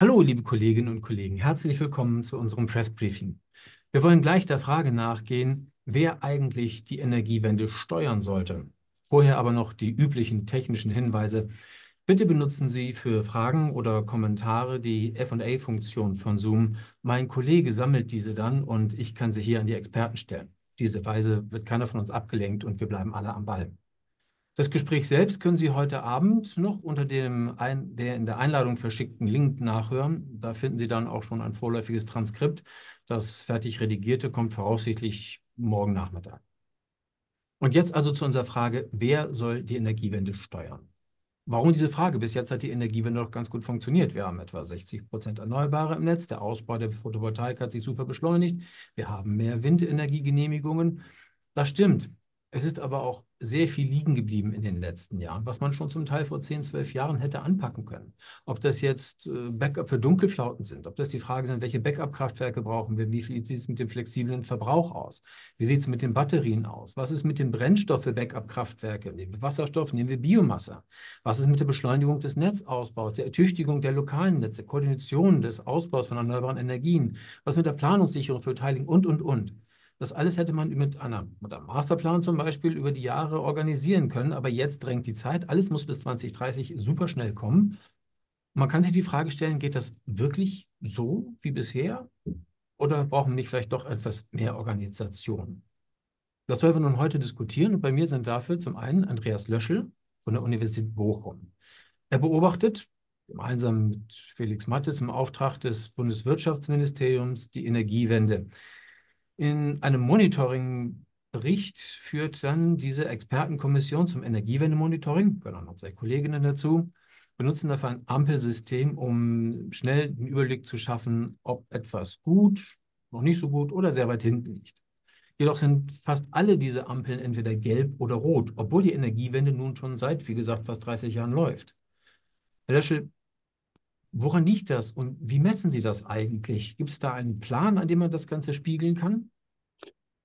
Hallo, liebe Kolleginnen und Kollegen, herzlich willkommen zu unserem Pressbriefing. Wir wollen gleich der Frage nachgehen, wer eigentlich die Energiewende steuern sollte. Vorher aber noch die üblichen technischen Hinweise. Bitte benutzen Sie für Fragen oder Kommentare die FA-Funktion von Zoom. Mein Kollege sammelt diese dann und ich kann sie hier an die Experten stellen. Diese Weise wird keiner von uns abgelenkt und wir bleiben alle am Ball. Das Gespräch selbst können Sie heute Abend noch unter dem ein, der in der Einladung verschickten Link nachhören. Da finden Sie dann auch schon ein vorläufiges Transkript. Das fertig redigierte kommt voraussichtlich morgen Nachmittag. Und jetzt also zu unserer Frage, wer soll die Energiewende steuern? Warum diese Frage? Bis jetzt hat die Energiewende doch ganz gut funktioniert. Wir haben etwa 60 Prozent Erneuerbare im Netz. Der Ausbau der Photovoltaik hat sich super beschleunigt. Wir haben mehr Windenergiegenehmigungen. Das stimmt. Es ist aber auch sehr viel liegen geblieben in den letzten Jahren, was man schon zum Teil vor 10, 12 Jahren hätte anpacken können. Ob das jetzt äh, Backup für Dunkelflauten sind, ob das die Frage sind, welche Backup-Kraftwerke brauchen wir, wie sieht es mit dem flexiblen Verbrauch aus, wie sieht es mit den Batterien aus, was ist mit dem Brennstoff für Backup-Kraftwerke, nehmen wir Wasserstoff, nehmen wir Biomasse, was ist mit der Beschleunigung des Netzausbaus, der Ertüchtigung der lokalen Netze, Koordination des Ausbaus von erneuerbaren Energien, was mit der Planungssicherung für Teiling und, und, und. Das alles hätte man mit, einer, mit einem Masterplan zum Beispiel über die Jahre organisieren können, aber jetzt drängt die Zeit. Alles muss bis 2030 super schnell kommen. Man kann sich die Frage stellen, geht das wirklich so wie bisher? Oder brauchen wir nicht vielleicht doch etwas mehr Organisation? Das wollen wir nun heute diskutieren. Und bei mir sind dafür zum einen Andreas Löschel von der Universität Bochum. Er beobachtet gemeinsam mit Felix Mattes im Auftrag des Bundeswirtschaftsministeriums die Energiewende. In einem Monitoringbericht führt dann diese Expertenkommission zum Energiewende-Monitoring, gehören auch noch zwei Kolleginnen dazu, benutzen dafür ein Ampelsystem, um schnell einen Überblick zu schaffen, ob etwas gut, noch nicht so gut oder sehr weit hinten liegt. Jedoch sind fast alle diese Ampeln entweder gelb oder rot, obwohl die Energiewende nun schon seit, wie gesagt, fast 30 Jahren läuft. Herr Löschel, Woran liegt das und wie messen Sie das eigentlich? Gibt es da einen Plan, an dem man das Ganze spiegeln kann?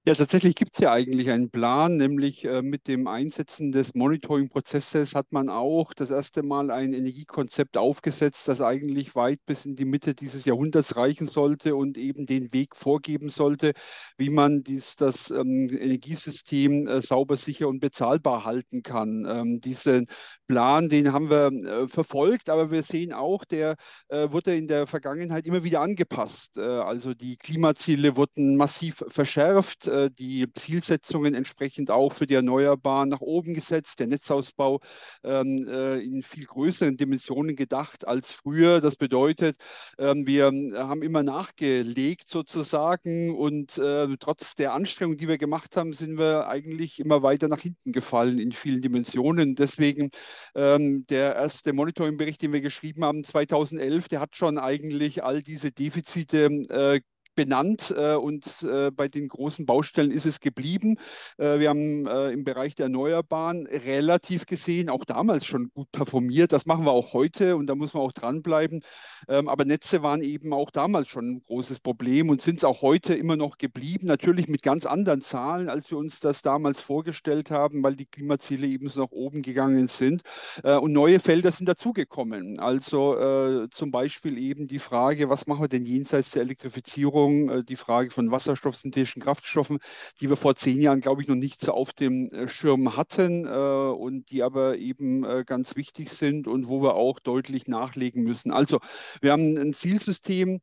Ja, tatsächlich gibt es ja eigentlich einen Plan, nämlich äh, mit dem Einsetzen des Monitoring-Prozesses hat man auch das erste Mal ein Energiekonzept aufgesetzt, das eigentlich weit bis in die Mitte dieses Jahrhunderts reichen sollte und eben den Weg vorgeben sollte, wie man dies, das ähm, Energiesystem äh, sauber, sicher und bezahlbar halten kann. Ähm, diesen Plan, den haben wir äh, verfolgt, aber wir sehen auch, der äh, wurde in der Vergangenheit immer wieder angepasst. Äh, also die Klimaziele wurden massiv verschärft äh, die Zielsetzungen entsprechend auch für die Erneuerbaren nach oben gesetzt, der Netzausbau ähm, äh, in viel größeren Dimensionen gedacht als früher. Das bedeutet, ähm, wir haben immer nachgelegt sozusagen und äh, trotz der Anstrengungen, die wir gemacht haben, sind wir eigentlich immer weiter nach hinten gefallen in vielen Dimensionen. Deswegen ähm, der erste Monitoringbericht, den wir geschrieben haben 2011, der hat schon eigentlich all diese Defizite äh, benannt äh, und äh, bei den großen Baustellen ist es geblieben. Äh, wir haben im Bereich der Erneuerbaren relativ gesehen auch damals schon gut performiert. Das machen wir auch heute und da muss man auch dranbleiben. Ähm, aber Netze waren eben auch damals schon ein großes Problem und sind es auch heute immer noch geblieben. Natürlich mit ganz anderen Zahlen, als wir uns das damals vorgestellt haben, weil die Klimaziele eben so nach oben gegangen sind. und neue Felder sind dazugekommen. Also zum Beispiel eben die Frage, was machen wir denn jenseits der Elektrifizierung? Versorgung, äh, die Frage von Wasserstoff, synthetischen Kraftstoffen, die wir vor zehn Jahren, glaube ich, noch nicht so auf dem äh, Schirm hatten äh, und die aber eben ganz wichtig sind und wo wir auch deutlich nachlegen müssen. Also wir haben ein Zielsystem,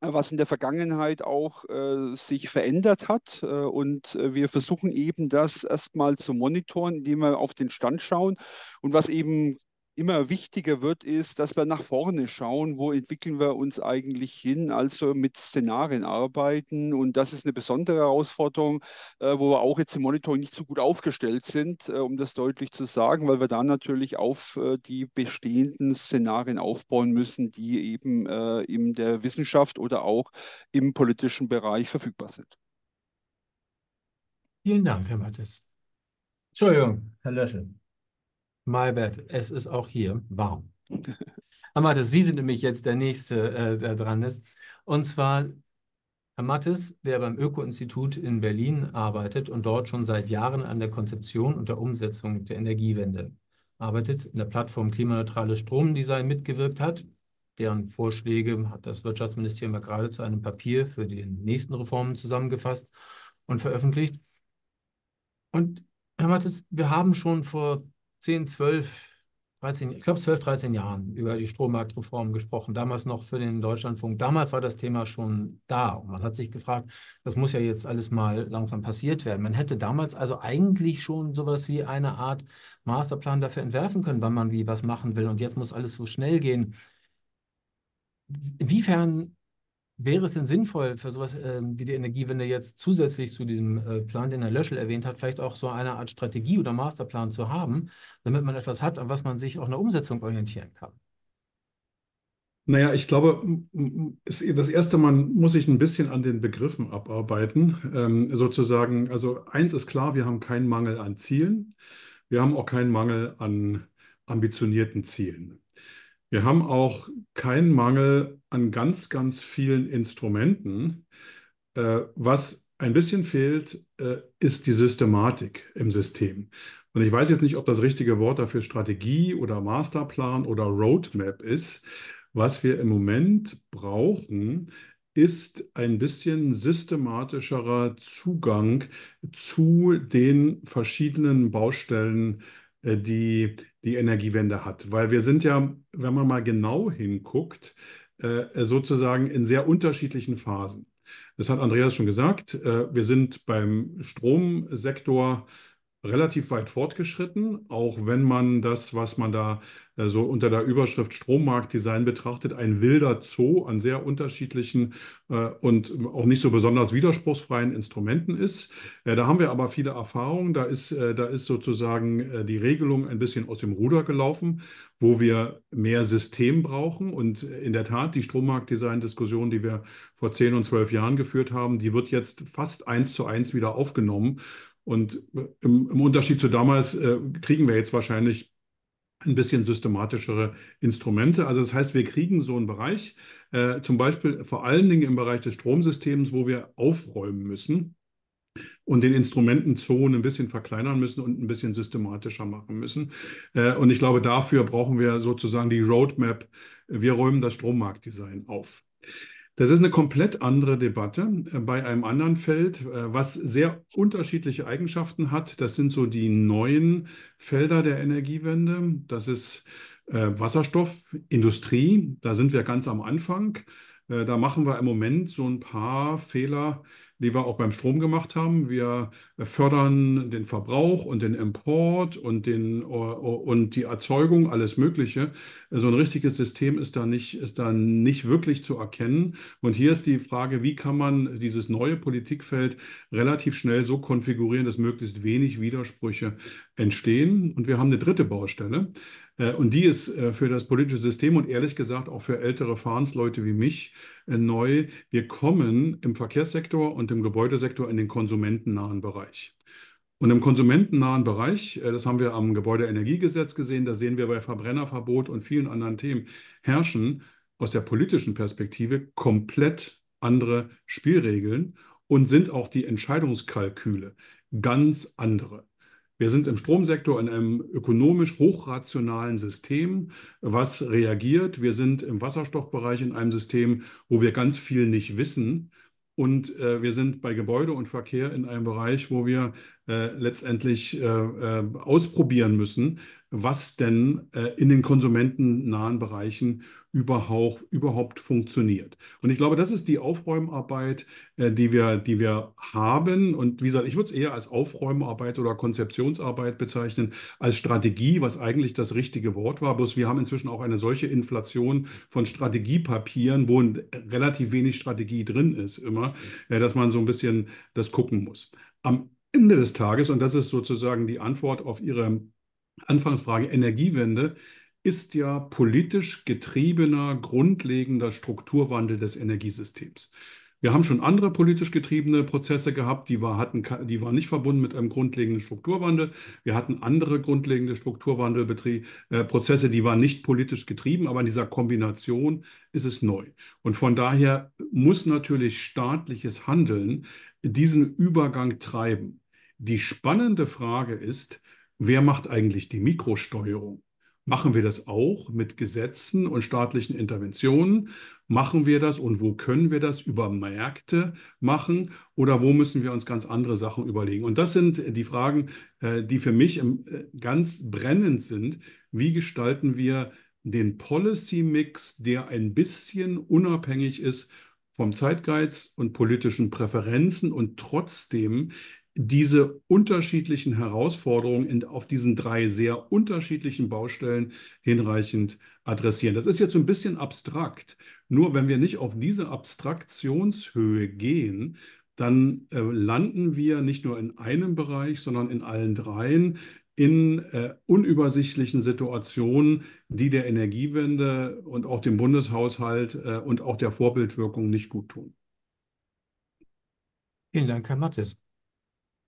was in der Vergangenheit auch äh, sich verändert hat. Äh, und äh, wir versuchen eben das erstmal zu monitoren, indem wir auf den Stand schauen. Und was eben immer wichtiger wird, ist, dass wir nach vorne schauen, wo entwickeln wir uns eigentlich hin, also mit Szenarien arbeiten. Und das ist eine besondere Herausforderung, äh, wo wir auch jetzt im Monitoring nicht so gut aufgestellt sind, äh, um das deutlich zu sagen, weil wir da natürlich auf äh, die bestehenden Szenarien aufbauen müssen, die eben äh, in der Wissenschaft oder auch im politischen Bereich verfügbar sind. Vielen Dank, Herr Mattes. Entschuldigung, Herr Löschel. Malbert, Es ist auch hier warm. Herr ah, Mattes, Sie sind nämlich jetzt der Nächste, äh, der dran ist. Und zwar Herr Mattes, der beim Öko-Institut in Berlin arbeitet und dort schon seit Jahren an der Konzeption und der Umsetzung der Energiewende arbeitet, in der Plattform Klimaneutrales Stromdesign mitgewirkt hat. Deren Vorschläge hat das Wirtschaftsministerium ja gerade zu einem Papier für die nächsten Reformen zusammengefasst und veröffentlicht. Und Herr Mattes, wir haben schon vor 10, 12, 13, ich glaube 12, 13 Jahren über die Strommarktreform gesprochen, damals noch für den Deutschlandfunk. Damals war das Thema schon da und man hat sich gefragt, das muss ja jetzt alles mal langsam passiert werden. Man hätte damals also eigentlich schon sowas wie eine Art Masterplan dafür entwerfen können, wann man wie was machen will und jetzt muss alles so schnell gehen. Inwiefern Wäre es denn sinnvoll für sowas äh, wie die Energiewende jetzt zusätzlich zu diesem äh, Plan, den Herr Löschel erwähnt hat, vielleicht auch so eine Art Strategie oder Masterplan zu haben, damit man etwas hat, an was man sich auch in der Umsetzung orientieren kann? Naja, ich glaube, das erste Mal muss ich ein bisschen an den Begriffen abarbeiten. Ähm, sozusagen, also eins ist klar, wir haben keinen Mangel an Zielen. Wir haben auch keinen Mangel an ambitionierten Zielen. Wir haben auch keinen Mangel an ganz, ganz vielen Instrumenten. Äh, was ein bisschen fehlt, äh, ist die Systematik im System. Und ich weiß jetzt nicht, ob das richtige Wort dafür Strategie oder Masterplan oder Roadmap ist. Was wir im Moment brauchen, ist ein bisschen systematischerer Zugang zu den verschiedenen Baustellen äh, die die Energiewende hat. Weil wir sind ja, wenn man mal genau hinguckt, äh, sozusagen in sehr unterschiedlichen Phasen. Das hat Andreas schon gesagt. Äh, wir sind beim Stromsektor relativ weit fortgeschritten, auch wenn man das, was man da so also unter der Überschrift Strommarktdesign betrachtet, ein wilder Zoo an sehr unterschiedlichen äh, und auch nicht so besonders widerspruchsfreien Instrumenten ist. Äh, da haben wir aber viele Erfahrungen. Da ist, äh, da ist sozusagen die Regelung ein bisschen aus dem Ruder gelaufen, wo wir mehr System brauchen. Und in der Tat, die Strommarktdesign-Diskussion, die wir vor zehn und zwölf Jahren geführt haben, die wird jetzt fast eins zu eins wieder aufgenommen. Und im, im Unterschied zu damals äh, kriegen wir jetzt wahrscheinlich ein bisschen systematischere Instrumente. Also das heißt, wir kriegen so einen Bereich, äh, zum Beispiel vor allen Dingen im Bereich des Stromsystems, wo wir aufräumen müssen und den Instrumentenzonen ein bisschen verkleinern müssen und ein bisschen systematischer machen müssen. Äh, und ich glaube, dafür brauchen wir sozusagen die Roadmap. Wir räumen das Strommarktdesign auf. Das ist eine komplett andere Debatte äh, bei einem anderen Feld, äh, was sehr unterschiedliche Eigenschaften hat. Das sind so die neuen Felder der Energiewende. Das ist äh, Wasserstoff, Industrie. Da sind wir ganz am Anfang. Da machen wir im Moment so ein paar Fehler, die wir auch beim Strom gemacht haben. Wir äh, fördern den Verbrauch und den Import und, den, äh, äh, und die Erzeugung, alles Mögliche. So ein richtiges System ist da, nicht, ist da nicht wirklich zu erkennen. Und hier ist die Frage, wie kann man dieses neue Politikfeld relativ schnell so konfigurieren, dass möglichst wenig Widersprüche entstehen. Und wir haben eine dritte Baustelle. Äh, und die ist äh, für das politische System und ehrlich gesagt auch für ältere Fahnsleute wie mich äh, neu. Wir kommen im Verkehrssektor und im Gebäudesektor in den konsumentennahen Bereich. Und im konsumentennahen Bereich, das haben wir am Gebäudeenergiegesetz gesehen, da sehen wir bei Verbrennerverbot und vielen anderen Themen, herrschen aus der politischen Perspektive komplett andere Spielregeln und sind auch die Entscheidungskalküle ganz andere. Wir sind im Stromsektor in einem ökonomisch hochrationalen System, was reagiert. Wir sind im Wasserstoffbereich in einem System, wo wir ganz viel nicht wissen. Und äh, wir sind bei Gebäude und Verkehr in einem Bereich, wo wir äh, letztendlich äh, äh ausprobieren müssen, was denn äh, in den konsumentennahen Bereichen überhaupt, überhaupt funktioniert. Und ich glaube, das ist die Aufräumarbeit, äh, die, wir, die wir haben. Und wie gesagt, ich würde es eher als Aufräumarbeit oder Konzeptionsarbeit bezeichnen, als Strategie, was eigentlich das richtige Wort war. Bloß wir haben inzwischen auch eine solche Inflation von Strategiepapieren, wo äh, relativ wenig Strategie drin ist, immer, äh, dass man so ein bisschen das gucken muss. Am Ende des Tages, und das ist sozusagen die Antwort auf Ihre Anfangsfrage, Energiewende, ist ja politisch getriebener, grundlegender Strukturwandel des Energiesystems. Wir haben schon andere politisch getriebene Prozesse gehabt, die, war, hatten, die waren nicht verbunden mit einem grundlegenden Strukturwandel. Wir hatten andere grundlegende Strukturwandelprozesse, äh, die waren nicht politisch getrieben, aber in dieser Kombination ist es neu. Und von daher muss natürlich staatliches Handeln diesen Übergang treiben. Die spannende Frage ist, wer macht eigentlich die Mikrosteuerung? Machen wir das auch mit Gesetzen und staatlichen Interventionen? Machen wir das und wo können wir das über Märkte machen oder wo müssen wir uns ganz andere Sachen überlegen? Und das sind die Fragen, äh, die für mich ähm, äh, ganz brennend sind. Wie gestalten wir den Policy-Mix, der ein bisschen unabhängig ist vom Zeitgeiz und politischen Präferenzen und trotzdem diese unterschiedlichen Herausforderungen in, auf diesen drei sehr unterschiedlichen Baustellen hinreichend adressieren. Das ist jetzt so ein bisschen abstrakt. Nur wenn wir nicht auf diese Abstraktionshöhe gehen, dann äh, landen wir nicht nur in einem Bereich, sondern in allen dreien in äh, unübersichtlichen Situationen, die der Energiewende und auch dem Bundeshaushalt äh, und auch der Vorbildwirkung nicht gut tun. Vielen Dank, Herr Mattes.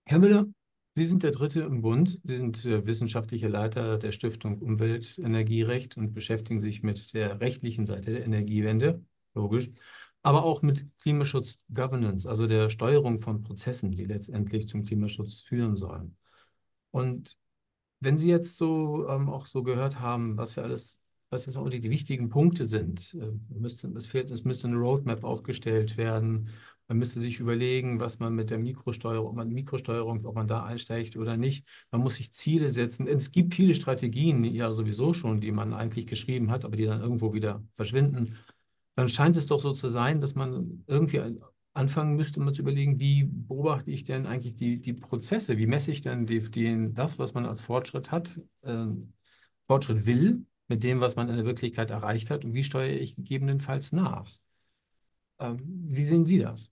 Herr Müller, Sie sind der Dritte im Bund. Sie sind äh, wissenschaftlicher Leiter der Stiftung Umweltenergierecht und beschäftigen sich mit der rechtlichen Seite der Energiewende, logisch, aber auch mit Klimaschutz Governance, also der Steuerung von Prozessen, die letztendlich zum Klimaschutz führen sollen. Und wenn Sie jetzt so ähm, auch so gehört haben, was wir alles, was jetzt mal die wichtigen Punkte sind, äh, müsste, es, fehlt, es müsste eine Roadmap aufgestellt werden, man müsste sich überlegen, was man mit der Mikrosteuerung, ob man Mikrosteuerung, ob man da einsteigt oder nicht. Man muss sich Ziele setzen. Es gibt viele Strategien, ja sowieso schon, die man eigentlich geschrieben hat, aber die dann irgendwo wieder verschwinden. Dann scheint es doch so zu sein, dass man irgendwie anfangen müsste, mal zu überlegen, wie beobachte ich denn eigentlich die, die Prozesse? Wie messe ich denn die, die, das, was man als Fortschritt hat, äh, Fortschritt will, mit dem, was man in der Wirklichkeit erreicht hat und wie steuere ich gegebenenfalls nach? Ähm, wie sehen Sie das?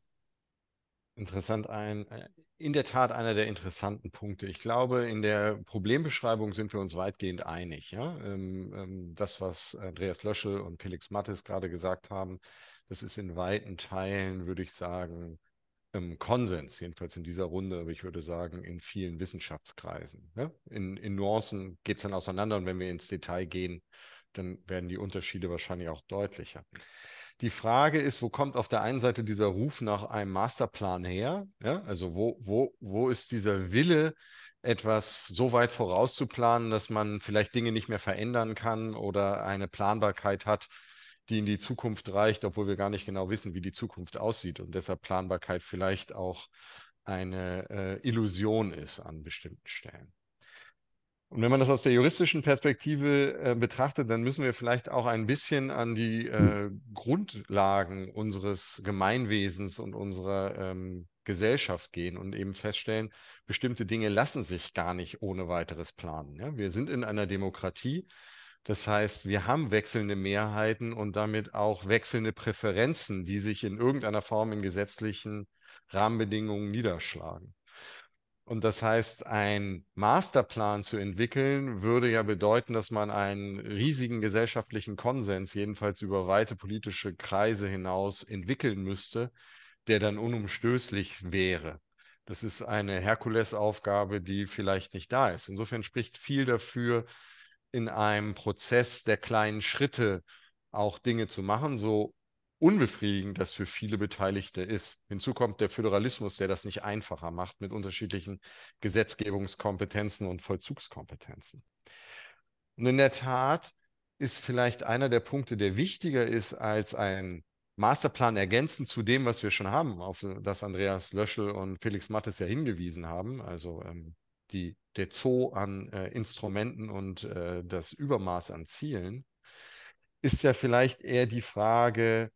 Interessant, ein, äh, in der Tat einer der interessanten Punkte. Ich glaube, in der Problembeschreibung sind wir uns weitgehend einig. Ja? Ähm, ähm, das, was Andreas Löschel und Felix Mattes gerade gesagt haben, das ist in weiten Teilen, würde ich sagen, Konsens, jedenfalls in dieser Runde, aber ich würde sagen, in vielen Wissenschaftskreisen. Ja? Ne? In, in, Nuancen geht es dann auseinander und wenn wir ins Detail gehen, dann werden die Unterschiede wahrscheinlich auch deutlicher. Die Frage ist, wo kommt auf der einen Seite dieser Ruf nach einem Masterplan her? Ja, also wo, wo, wo ist dieser Wille, etwas so weit vorauszuplanen, dass man vielleicht Dinge nicht mehr verändern kann oder eine Planbarkeit hat, die in die Zukunft reicht, obwohl wir gar nicht genau wissen, wie die Zukunft aussieht und deshalb Planbarkeit vielleicht auch eine äh, Illusion ist an bestimmten Stellen. Und wenn man das aus der juristischen Perspektive äh, betrachtet, dann müssen wir vielleicht auch ein bisschen an die äh, Grundlagen unseres Gemeinwesens und unserer ähm, Gesellschaft gehen und eben feststellen, bestimmte Dinge lassen sich gar nicht ohne weiteres planen. Ja? Wir sind in einer Demokratie. Das heißt, wir haben wechselnde Mehrheiten und damit auch wechselnde Präferenzen, die sich in irgendeiner Form in gesetzlichen Rahmenbedingungen niederschlagen. Und das heißt, ein Masterplan zu entwickeln, würde ja bedeuten, dass man einen riesigen gesellschaftlichen Konsens, jedenfalls über weite politische Kreise hinaus, entwickeln müsste, der dann unumstößlich wäre. Das ist eine Herkulesaufgabe, die vielleicht nicht da ist. Insofern spricht viel dafür, in einem Prozess der kleinen Schritte auch Dinge zu machen, so unbefriedigend das für viele Beteiligte ist. Hinzu kommt der Föderalismus, der das nicht einfacher macht mit unterschiedlichen Gesetzgebungskompetenzen und Vollzugskompetenzen. Und in der Tat ist vielleicht einer der Punkte, der wichtiger ist als ein Masterplan ergänzend zu dem, was wir schon haben, auf das Andreas Löschel und Felix Mattes ja hingewiesen haben, also ähm, die, der Zoo an äh, Instrumenten und äh, das Übermaß an Zielen, ist ja vielleicht eher die Frage,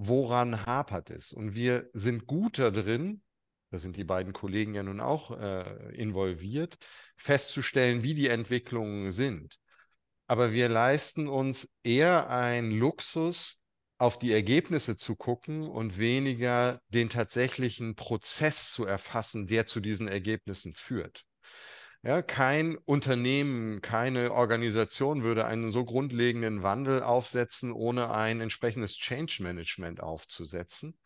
woran hapert es? Und wir sind gut darin, da sind die beiden Kollegen ja nun auch äh, involviert, festzustellen, wie die Entwicklungen sind. Aber wir leisten uns eher einen Luxus, auf die Ergebnisse zu gucken und weniger den tatsächlichen Prozess zu erfassen, der zu diesen Ergebnissen führt. Ja, kein Unternehmen, keine Organisation würde einen so grundlegenden Wandel aufsetzen, ohne ein entsprechendes Change Management aufzusetzen.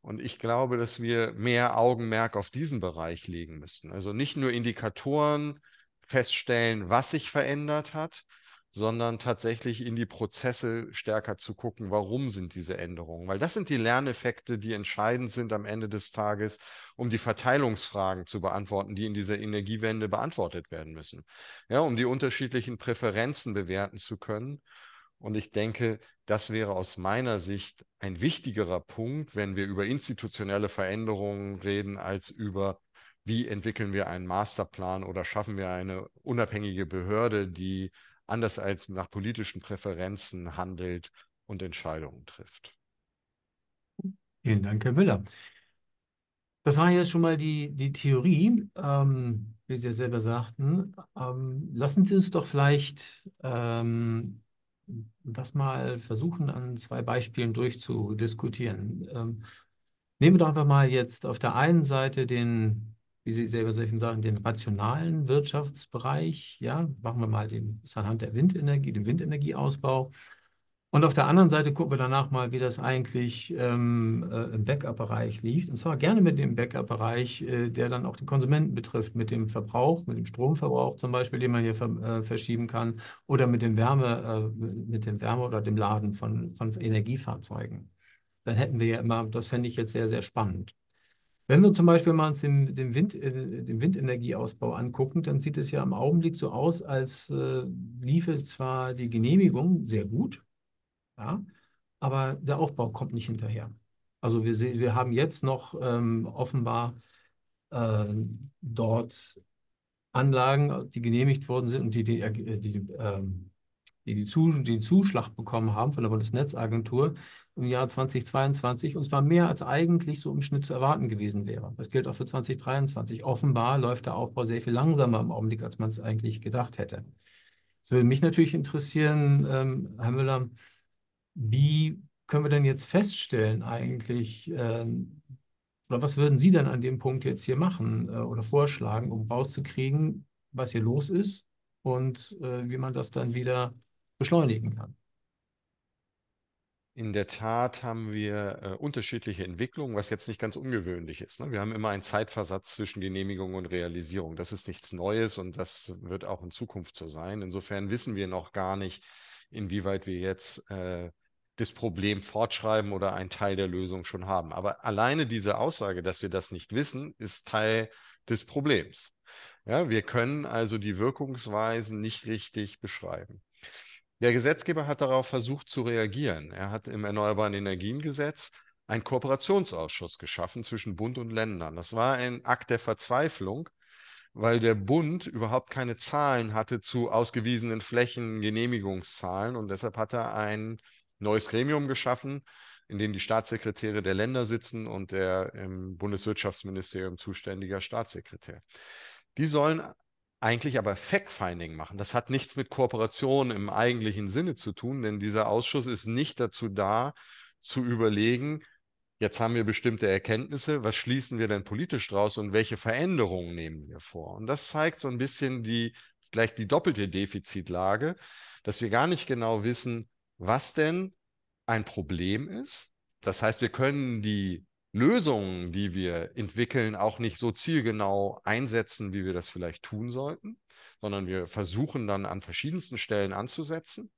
Und ich glaube, dass wir mehr Augenmerk auf diesen Bereich legen müssen. Also nicht nur Indikatoren feststellen, was sich verändert hat, sondern tatsächlich in die Prozesse stärker zu gucken, warum sind diese Änderungen. Weil das sind die Lerneffekte, die entscheidend sind am Ende des Tages, um die Verteilungsfragen zu beantworten, die in dieser Energiewende beantwortet werden müssen. Ja, um die unterschiedlichen Präferenzen bewerten zu können. Und ich denke, das wäre aus meiner Sicht ein wichtigerer Punkt, wenn wir über institutionelle Veränderungen reden, als über wie entwickeln wir einen Masterplan oder schaffen wir eine unabhängige Behörde, die anders als nach politischen Präferenzen handelt und Entscheidungen trifft. Vielen Dank, Herr Müller. Das war jetzt schon mal die, die Theorie, ähm, wie Sie ja selber sagten. Ähm, lassen Sie uns doch vielleicht ähm, das mal versuchen, an zwei Beispielen durchzudiskutieren. Ähm, nehmen wir doch einfach mal jetzt auf der einen Seite den wie Sie selber solchen sagen, den rationalen Wirtschaftsbereich. Ja, machen wir mal den, ist anhand der Windenergie, den Windenergieausbau. Und auf der anderen Seite gucken wir danach mal, wie das eigentlich ähm, äh, im Backup-Bereich liegt. Und zwar gerne mit dem Backup-Bereich, äh, der dann auch den Konsumenten betrifft, mit dem Verbrauch, mit dem Stromverbrauch zum Beispiel, den man hier ver äh, verschieben kann, oder mit dem Wärme, äh, mit dem Wärme oder dem Laden von, von Energiefahrzeugen. Dann hätten wir ja immer, das fände ich jetzt sehr, sehr spannend. Wenn wir zum Beispiel mal uns den, den, Wind, äh, den Windenergieausbau angucken, dann sieht es ja im Augenblick so aus, als äh, liefe zwar die Genehmigung sehr gut, ja, aber der Aufbau kommt nicht hinterher. Also wir, wir haben jetzt noch ähm, offenbar äh, dort Anlagen, die genehmigt worden sind und die die, äh, die, die, ähm, die, die, Zus die den Zuschlag bekommen haben von der Bundesnetzagentur, im Jahr 2022 und zwar mehr als eigentlich so im Schnitt zu erwarten gewesen wäre. Das gilt auch für 2023. Offenbar läuft der Aufbau sehr viel langsamer im Augenblick, als man es eigentlich gedacht hätte. Es würde mich natürlich interessieren, ähm, Herr Müller, wie können wir denn jetzt feststellen eigentlich, äh, oder was würden Sie denn an dem Punkt jetzt hier machen äh, oder vorschlagen, um rauszukriegen, was hier los ist und äh, wie man das dann wieder beschleunigen kann? In der Tat haben wir äh, unterschiedliche Entwicklungen, was jetzt nicht ganz ungewöhnlich ist. Ne? Wir haben immer einen Zeitversatz zwischen Genehmigung und Realisierung. Das ist nichts Neues und das wird auch in Zukunft so sein. Insofern wissen wir noch gar nicht, inwieweit wir jetzt äh, das Problem fortschreiben oder einen Teil der Lösung schon haben. Aber alleine diese Aussage, dass wir das nicht wissen, ist Teil des Problems. Ja, wir können also die Wirkungsweisen nicht richtig beschreiben. Der Gesetzgeber hat darauf versucht zu reagieren. Er hat im Erneuerbaren Energiengesetz einen Kooperationsausschuss geschaffen zwischen Bund und Ländern. Das war ein Akt der Verzweiflung, weil der Bund überhaupt keine Zahlen hatte zu ausgewiesenen Flächen, Genehmigungszahlen und deshalb hat er ein neues Gremium geschaffen, in dem die Staatssekretäre der Länder sitzen und der im Bundeswirtschaftsministerium zuständige Staatssekretär. Die sollen eigentlich aber Fact-Finding machen. Das hat nichts mit Kooperation im eigentlichen Sinne zu tun, denn dieser Ausschuss ist nicht dazu da, zu überlegen, jetzt haben wir bestimmte Erkenntnisse, was schließen wir denn politisch draus und welche Veränderungen nehmen wir vor? Und das zeigt so ein bisschen die, gleich die doppelte Defizitlage, dass wir gar nicht genau wissen, was denn ein Problem ist. Das heißt, wir können die Lösungen, die wir entwickeln, auch nicht so zielgenau einsetzen, wie wir das vielleicht tun sollten, sondern wir versuchen dann an verschiedensten Stellen anzusetzen.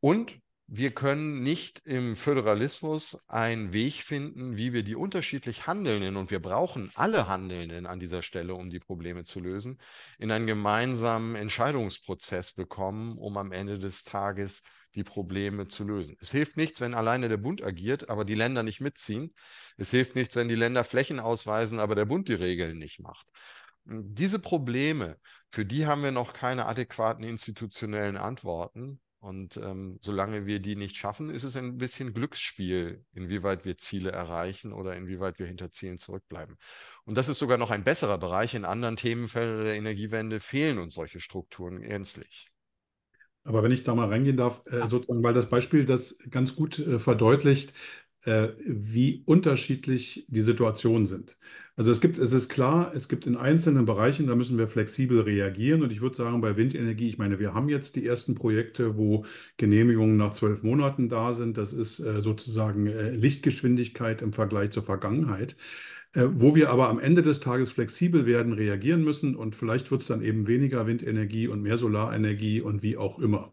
Und wir können nicht im Föderalismus einen Weg finden, wie wir die unterschiedlich Handelnden, und wir brauchen alle Handelnden an dieser Stelle, um die Probleme zu lösen, in einen gemeinsamen Entscheidungsprozess bekommen, um am Ende des Tages die Probleme zu lösen. Es hilft nichts, wenn alleine der Bund agiert, aber die Länder nicht mitziehen. Es hilft nichts, wenn die Länder Flächen ausweisen, aber der Bund die Regeln nicht macht. Diese Probleme, für die haben wir noch keine adäquaten institutionellen Antworten. Und ähm, solange wir die nicht schaffen, ist es ein bisschen Glücksspiel, inwieweit wir Ziele erreichen oder inwieweit wir hinter Zielen zurückbleiben. Und das ist sogar noch ein besserer Bereich. In anderen Themenfeldern der Energiewende fehlen uns solche Strukturen gänzlich. Aber wenn ich da mal reingehen darf, äh, sozusagen, weil das Beispiel das ganz gut äh, verdeutlicht, äh, wie unterschiedlich die Situationen sind. Also es gibt, es ist klar, es gibt in einzelnen Bereichen, da müssen wir flexibel reagieren. Und ich würde sagen, bei Windenergie, ich meine, wir haben jetzt die ersten Projekte, wo Genehmigungen nach zwölf Monaten da sind. Das ist äh, sozusagen äh, Lichtgeschwindigkeit im Vergleich zur Vergangenheit wo wir aber am Ende des Tages flexibel werden, reagieren müssen und vielleicht wird es dann eben weniger Windenergie und mehr Solarenergie und wie auch immer.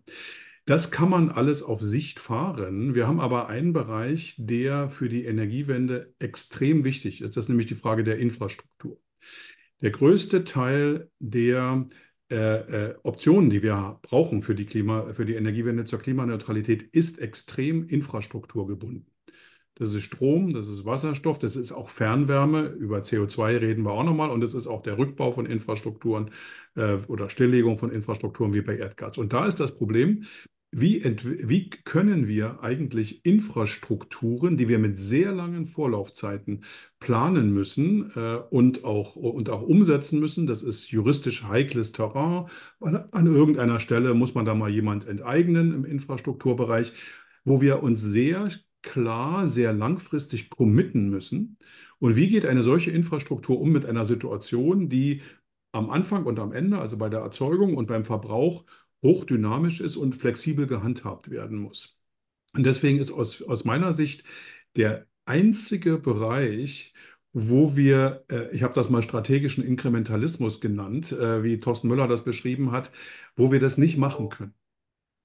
Das kann man alles auf Sicht fahren. Wir haben aber einen Bereich, der für die Energiewende extrem wichtig ist. Das ist nämlich die Frage der Infrastruktur. Der größte Teil der äh, äh Optionen, die wir brauchen für die, Klima, für die Energiewende zur Klimaneutralität, ist extrem infrastrukturgebunden. Das ist Strom, das ist Wasserstoff, das ist auch Fernwärme. Über CO2 reden wir auch nochmal. Und das ist auch der Rückbau von Infrastrukturen äh, oder Stilllegung von Infrastrukturen wie bei Erdgas. Und da ist das Problem, wie, wie können wir eigentlich Infrastrukturen, die wir mit sehr langen Vorlaufzeiten planen müssen äh, und auch, und auch umsetzen müssen, das ist juristisch heikles Terrain, an, an irgendeiner Stelle muss man da mal jemand enteignen im Infrastrukturbereich, wo wir uns sehr klar, sehr langfristig committen müssen. Und wie geht eine solche Infrastruktur um mit einer Situation, die am Anfang und am Ende, also bei der Erzeugung und beim Verbrauch, hochdynamisch ist und flexibel gehandhabt werden muss. Und deswegen ist aus, aus meiner Sicht der einzige Bereich, wo wir, äh, ich habe das mal strategischen Inkrementalismus genannt, äh, wie Thorsten Müller das beschrieben hat, wo wir das nicht machen können.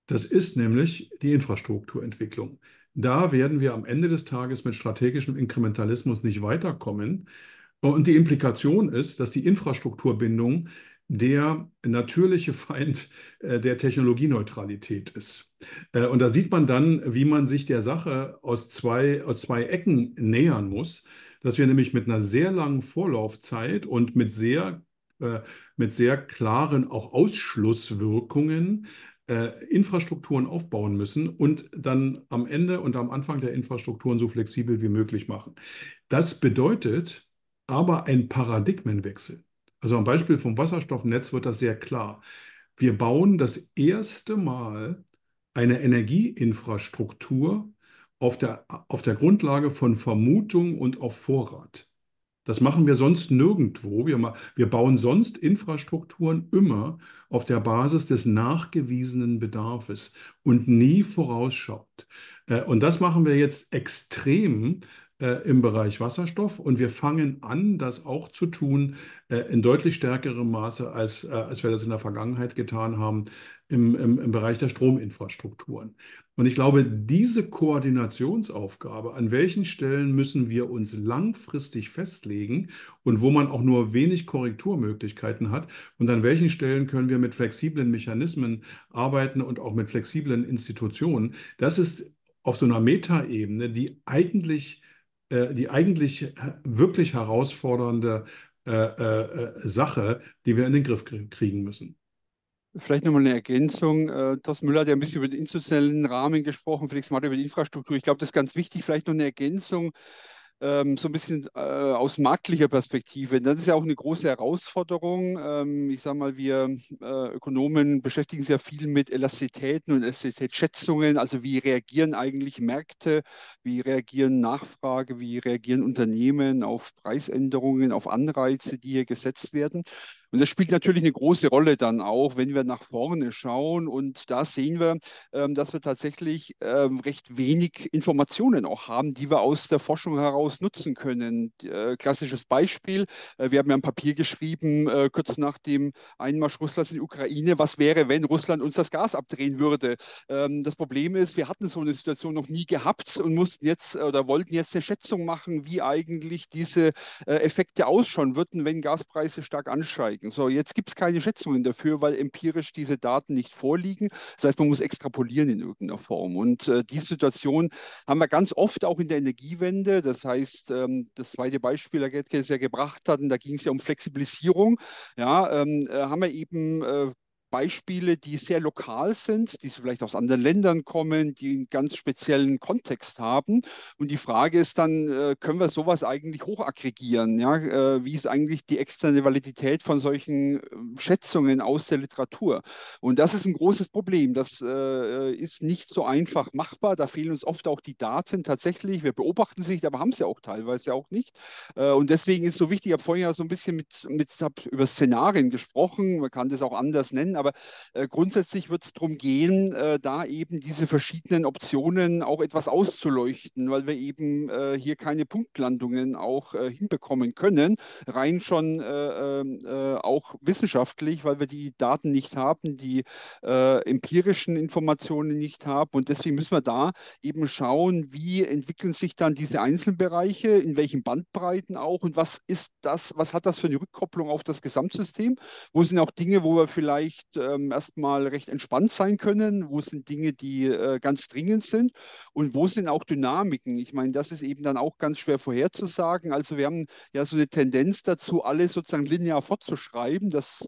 Das ist nämlich die Infrastrukturentwicklung. Da werden wir am Ende des Tages mit strategischem Inkrementalismus nicht weiterkommen. Und die Implikation ist, dass die Infrastrukturbindung der natürliche Feind äh, der Technologieneutralität ist. Äh, und da sieht man dann, wie man sich der Sache aus zwei, aus zwei Ecken nähern muss, dass wir nämlich mit einer sehr langen Vorlaufzeit und mit sehr, äh, mit sehr klaren auch Ausschlusswirkungen äh, Infrastrukturen aufbauen müssen und dann am Ende und am Anfang der Infrastrukturen so flexibel wie möglich machen. Das bedeutet aber einen Paradigmenwechsel. Also am Beispiel vom Wasserstoffnetz wird das sehr klar. Wir bauen das erste Mal eine Energieinfrastruktur auf der, auf der Grundlage von Vermutung und auf Vorrat. Das machen wir sonst nirgendwo. Wir, wir bauen sonst Infrastrukturen immer auf der Basis des nachgewiesenen Bedarfes und nie vorausschaut. Äh, und das machen wir jetzt extrem äh, im Bereich Wasserstoff und wir fangen an, das auch zu tun äh, in deutlich stärkerem Maße, als, äh, als wir das in der Vergangenheit getan haben, im, im, im Bereich der Strominfrastrukturen. Und ich glaube, diese Koordinationsaufgabe, an welchen Stellen müssen wir uns langfristig festlegen und wo man auch nur wenig Korrekturmöglichkeiten hat und an welchen Stellen können wir mit flexiblen Mechanismen arbeiten und auch mit flexiblen Institutionen, das ist auf so einer Metaebene, die eigentlich äh, die eigentlich wirklich herausfordernde äh, äh, äh, Sache, die wir in den Griff kriegen müssen. Vielleicht nochmal eine Ergänzung. Äh, Thorsten Müller hat ja ein bisschen über den institutionellen Rahmen gesprochen, Felix Matter über die Infrastruktur. Ich glaube, das ist ganz wichtig. Vielleicht noch eine Ergänzung ähm, so ein bisschen äh, aus marktlicher Perspektive. Das ist ja auch eine große Herausforderung. Ähm, ich sage mal, wir äh, Ökonomen beschäftigen sehr viel mit Elastitäten und Elastitätsschätzungen. Also wie reagieren eigentlich Märkte, wie reagieren Nachfrage, wie reagieren Unternehmen auf Preisänderungen, auf Anreize, die hier gesetzt werden. Und das spielt natürlich eine große Rolle dann auch, wenn wir nach vorne schauen. Und da sehen wir, ähm, dass wir tatsächlich ähm, recht wenig Informationen auch haben, die wir aus der Forschung heraus nutzen können. Äh, klassisches Beispiel, äh, wir haben ja ein Papier geschrieben, äh, kurz nach dem Einmarsch Russlands in die Ukraine, was wäre, wenn Russland uns das Gas abdrehen würde. Ähm, das Problem ist, wir hatten so eine Situation noch nie gehabt und mussten jetzt oder wollten jetzt eine Schätzung machen, wie eigentlich diese Effekte ausschauen würden, wenn Gaspreise stark ansteigen. Grafiken. So, jetzt gibt es keine Schätzungen dafür, weil empirisch diese Daten nicht vorliegen. Das heißt, man muss extrapolieren in irgendeiner Form. Und äh, diese Situation haben wir ganz oft auch in der Energiewende. Das heißt, ähm, das zweite Beispiel, Herr Gettke, das ja gebracht hat, und da ging es ja um Flexibilisierung. Ja, ähm, äh, haben wir eben äh, Beispiele, die sehr lokal sind, die vielleicht aus anderen Ländern kommen, die einen ganz speziellen Kontext haben. Und die Frage ist dann, äh, können wir sowas eigentlich hochaggregieren? Ja? Äh, wie ist eigentlich die externe Validität von solchen äh, Schätzungen aus der Literatur? Und das ist ein großes Problem. Das ist nicht so einfach machbar. Da fehlen uns oft auch die Daten tatsächlich. Wir beobachten sie nicht, aber haben sie auch teilweise auch nicht. Und deswegen ist so wichtig, ich habe vorhin ja so ein bisschen mit, mit über Szenarien gesprochen. Man kann das auch anders nennen aber äh, grundsätzlich wird es darum gehen, äh, da eben diese verschiedenen Optionen auch etwas auszuleuchten, weil wir eben äh, hier keine Punktlandungen auch äh, hinbekommen können, rein schon äh, ähm, äh, auch wissenschaftlich, weil wir die Daten nicht haben, die empirischen Informationen nicht haben und deswegen müssen wir da eben schauen, wie entwickeln sich dann diese Einzelbereiche, in welchen Bandbreiten auch und was ist das, was hat das für eine Rückkopplung auf das Gesamtsystem? Wo sind auch Dinge, wo wir vielleicht ähm, erstmal recht entspannt sein können, wo sind Dinge, die äh, ganz dringend sind und wo sind auch Dynamiken. Ich meine, das ist eben dann auch ganz schwer vorherzusagen. Also wir haben ja so eine Tendenz dazu, alles sozusagen linear fortzuschreiben. Das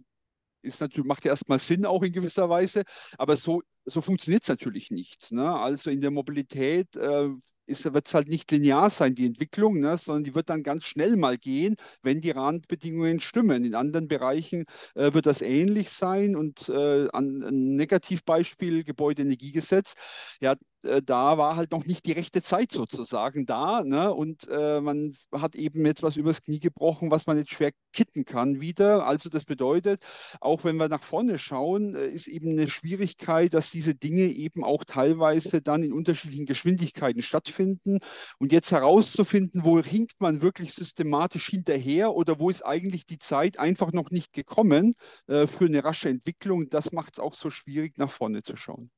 ist natürlich, macht ja erstmal Sinn auch in gewisser Weise, aber so, so funktioniert es natürlich nicht. Ne? Also in der Mobilität äh, wird es halt nicht linear sein, die Entwicklung, ne, sondern die wird dann ganz schnell mal gehen, wenn die Randbedingungen stimmen. In anderen Bereichen äh, wird das ähnlich sein und äh, ein Negativbeispiel Gebäudeenergiegesetz. Ja, äh, da war halt noch nicht die rechte Zeit sozusagen da. Ne? Und äh, man hat eben jetzt was übers Knie gebrochen, was man jetzt schwer kitten kann wieder. Also das bedeutet, auch wenn wir nach vorne schauen, äh, ist eben eine Schwierigkeit, dass diese Dinge eben auch teilweise dann in unterschiedlichen Geschwindigkeiten stattfinden. Und jetzt herauszufinden, wo hinkt man wirklich systematisch hinterher oder wo ist eigentlich die Zeit einfach noch nicht gekommen äh, für eine rasche Entwicklung, das macht es auch so schwierig, nach vorne zu schauen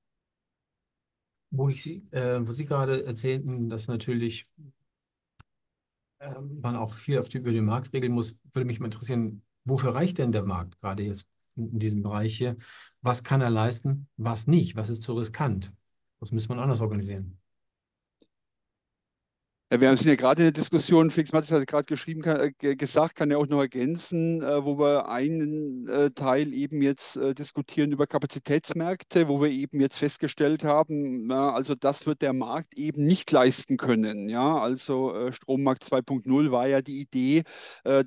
wo ich Sie, äh, wo Sie gerade erzählten, dass natürlich äh, man auch viel auf die, über den Markt regeln muss, würde mich mal interessieren, wofür reicht denn der Markt gerade jetzt in, in diesem Bereich hier? Was kann er leisten, was nicht? Was ist zu riskant? Was müsste man anders organisieren? Äh, wir sind ja gerade in der Diskussion, Felix Mattes hat gerade geschrieben, kann, äh, gesagt, kann er auch noch ergänzen, äh, wo wir einen Teil eben jetzt diskutieren über Kapazitätsmärkte, wo wir eben jetzt festgestellt haben, na, also das wird der Markt eben nicht leisten können. Ja? Also Strommarkt 2.0 war ja die Idee,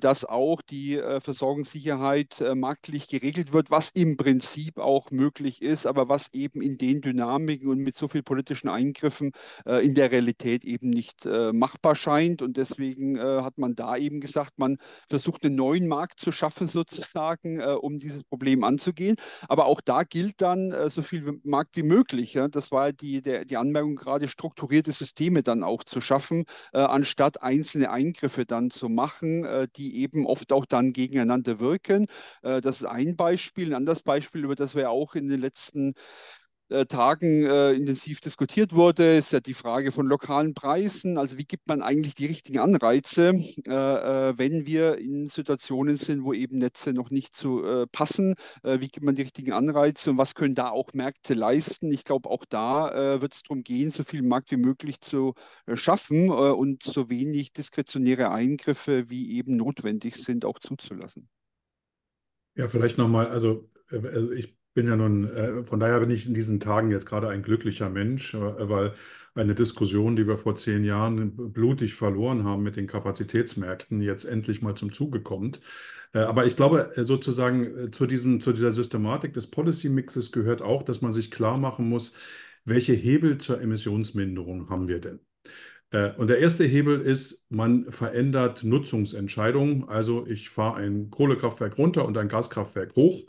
dass auch die Versorgungssicherheit marktlich geregelt wird, was im Prinzip auch möglich ist, aber was eben in den Dynamiken und mit so vielen politischen Eingriffen in der Realität eben nicht möglich machbar scheint. Und deswegen äh, hat man da eben gesagt, man versucht einen neuen Markt zu schaffen, sozusagen, äh, um dieses Problem anzugehen. Aber auch da gilt dann äh, so viel Markt wie möglich. Ja? Das war die, der, die Anmerkung gerade, strukturierte Systeme dann auch zu schaffen, anstatt einzelne Eingriffe dann zu machen, die eben oft auch dann gegeneinander wirken. das ist ein Beispiel. Ein anderes Beispiel, über das wir ja auch in den letzten äh, Tagen äh, intensiv diskutiert wurde, ist ja die Frage von lokalen Preisen. Also wie gibt man eigentlich die richtigen Anreize, äh, äh, wenn wir in Situationen sind, wo eben Netze noch nicht zu so, äh, passen? Äh, wie gibt man die richtigen Anreize und was können da auch Märkte leisten? Ich glaube, auch da wird es darum gehen, so viel Markt wie möglich zu schaffen und so wenig diskretionäre Eingriffe wie eben notwendig sind, auch zuzulassen. Ja, vielleicht nochmal, also, also ich bin ja nun, äh, von daher bin ich in diesen Tagen jetzt gerade ein glücklicher Mensch, äh, weil eine Diskussion, die wir vor zehn Jahren blutig verloren haben mit den Kapazitätsmärkten, jetzt endlich mal zum Zuge kommt. Äh, aber ich glaube, äh, sozusagen zu, diesem, zu dieser Systematik des Policy-Mixes gehört auch, dass man sich klar machen muss, welche Hebel zur Emissionsminderung haben wir denn? Und der erste Hebel ist, man verändert Nutzungsentscheidungen. Also ich fahre ein Kohlekraftwerk runter und ein Gaskraftwerk hoch.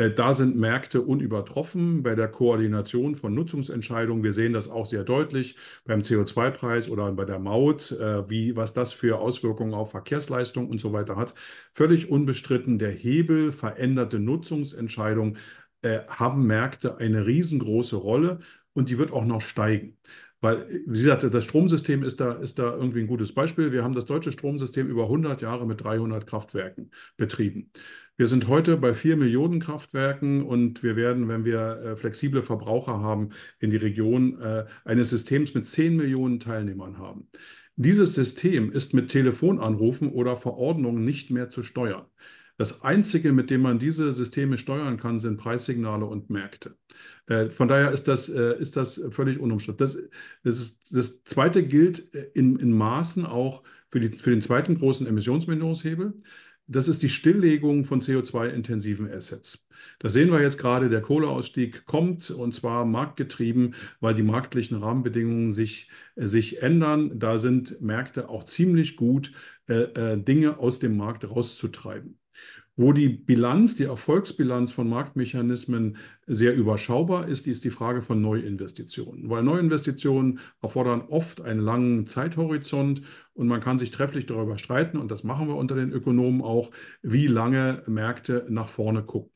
Äh, da sind Märkte unübertroffen bei der Koordination von Nutzungsentscheidungen. Wir sehen das auch sehr deutlich beim CO2-Preis oder bei der Maut, äh, wie, was das für Auswirkungen auf Verkehrsleistung und so weiter hat. Völlig unbestritten, der Hebel veränderte Nutzungsentscheidungen äh, haben Märkte eine riesengroße Rolle und die wird auch noch steigen. Weil, wie gesagt, das Stromsystem ist da, ist da irgendwie ein gutes Beispiel. Wir haben das deutsche Stromsystem über 100 Jahre mit 300 Kraftwerken betrieben. Wir sind heute bei vier Millionen Kraftwerken und wir werden, wenn wir äh, flexible Verbraucher haben, in die Region äh, eines Systems mit zehn Millionen Teilnehmern haben. Dieses System ist mit Telefonanrufen oder Verordnungen nicht mehr zu steuern. Das Einzige, mit dem man diese Systeme steuern kann, sind Preissignale und Märkte. Äh, von daher ist das, ist das völlig unumstritten. Das, das, das, Zweite gilt in, in Maßen auch für, die, für den zweiten großen Emissionsminderungshebel das ist die Stilllegung von CO2-intensiven Assets. Das sehen wir jetzt gerade, der Kohleausstieg kommt und zwar marktgetrieben, weil die marktlichen Rahmenbedingungen sich, äh, sich ändern. Da sind Märkte auch ziemlich gut, äh, äh, Dinge aus dem Markt rauszutreiben wo die Bilanz, die Erfolgsbilanz von Marktmechanismen sehr überschaubar ist, ist die Frage von Neuinvestitionen. Weil Neuinvestitionen erfordern oft einen langen Zeithorizont und man kann sich trefflich darüber streiten, und das machen wir unter den Ökonomen auch, wie lange Märkte nach vorne gucken.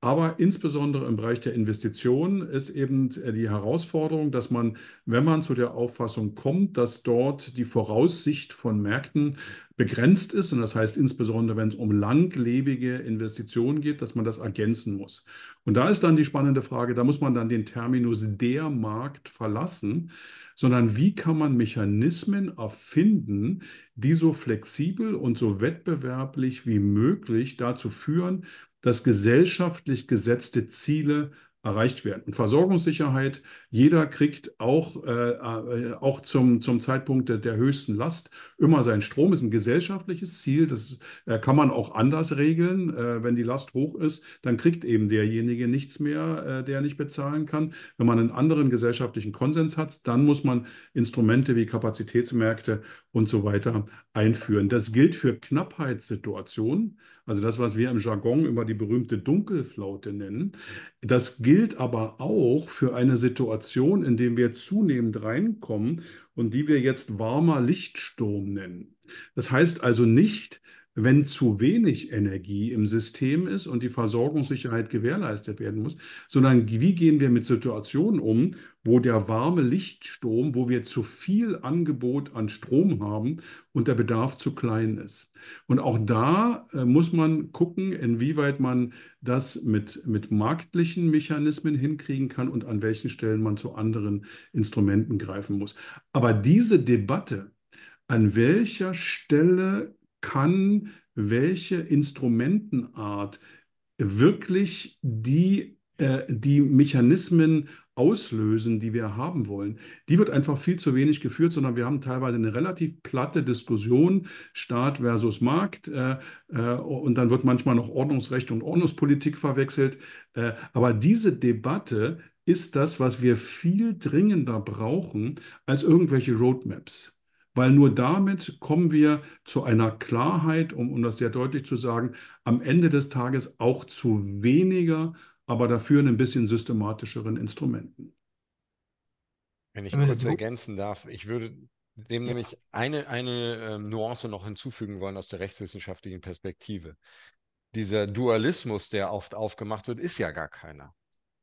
Aber insbesondere im Bereich der Investitionen ist eben die Herausforderung, dass man, wenn man zu der Auffassung kommt, dass dort die Voraussicht von Märkten begrenzt ist, und das heißt insbesondere, wenn es um langlebige Investitionen geht, dass man das ergänzen muss. Und da ist dann die spannende Frage, da muss man dann den Terminus der Markt verlassen, sondern wie kann man Mechanismen erfinden, die so flexibel und so wettbewerblich wie möglich dazu führen, dass gesellschaftlich gesetzte Ziele erreicht werden. Und Versorgungssicherheit jeder kriegt auch, äh, äh, auch zum, zum Zeitpunkt der, der, höchsten Last immer seinen Strom. Ist ein gesellschaftliches Ziel. Das äh, kann man auch anders regeln. Äh, wenn die Last hoch ist, dann kriegt eben derjenige nichts mehr, äh, der nicht bezahlen kann. Wenn man einen anderen gesellschaftlichen Konsens hat, dann muss man Instrumente wie Kapazitätsmärkte und so weiter einführen. Das gilt für Knappheitssituationen, also das, was wir im Jargon über die berühmte Dunkelflaute nennen. Das gilt aber auch für eine Situation, Situation, in dem wir zunehmend reinkommen und die wir jetzt warmer Lichtsturm nennen. Das heißt also nicht, wenn zu wenig Energie im System ist und die Versorgungssicherheit gewährleistet werden muss, sondern wie gehen wir mit Situationen um, wo der warme Lichtsturm, wo wir zu viel Angebot an Strom haben und der Bedarf zu klein ist. Und auch da äh, muss man gucken, inwieweit man das mit, mit marktlichen Mechanismen hinkriegen kann und an welchen Stellen man zu anderen Instrumenten greifen muss. Aber diese Debatte, an welcher Stelle kann welche Instrumentenart wirklich die, äh, die Mechanismen auslösen, die wir haben wollen, die wird einfach viel zu wenig geführt, sondern wir haben teilweise eine relativ platte Diskussion Staat versus Markt äh, äh, und dann wird manchmal noch Ordnungsrecht und Ordnungspolitik verwechselt. Äh, aber diese Debatte ist das, was wir viel dringender brauchen als irgendwelche Roadmaps weil nur damit kommen wir zu einer Klarheit, um, um das sehr deutlich zu sagen, am Ende des Tages auch zu weniger, aber dafür ein bisschen systematischeren Instrumenten. Wenn ich kurz ergänzen darf, ich würde dem ja. nämlich eine, eine äh, Nuance noch hinzufügen wollen aus der rechtswissenschaftlichen Perspektive. Dieser Dualismus, der oft aufgemacht wird, ist ja gar keiner.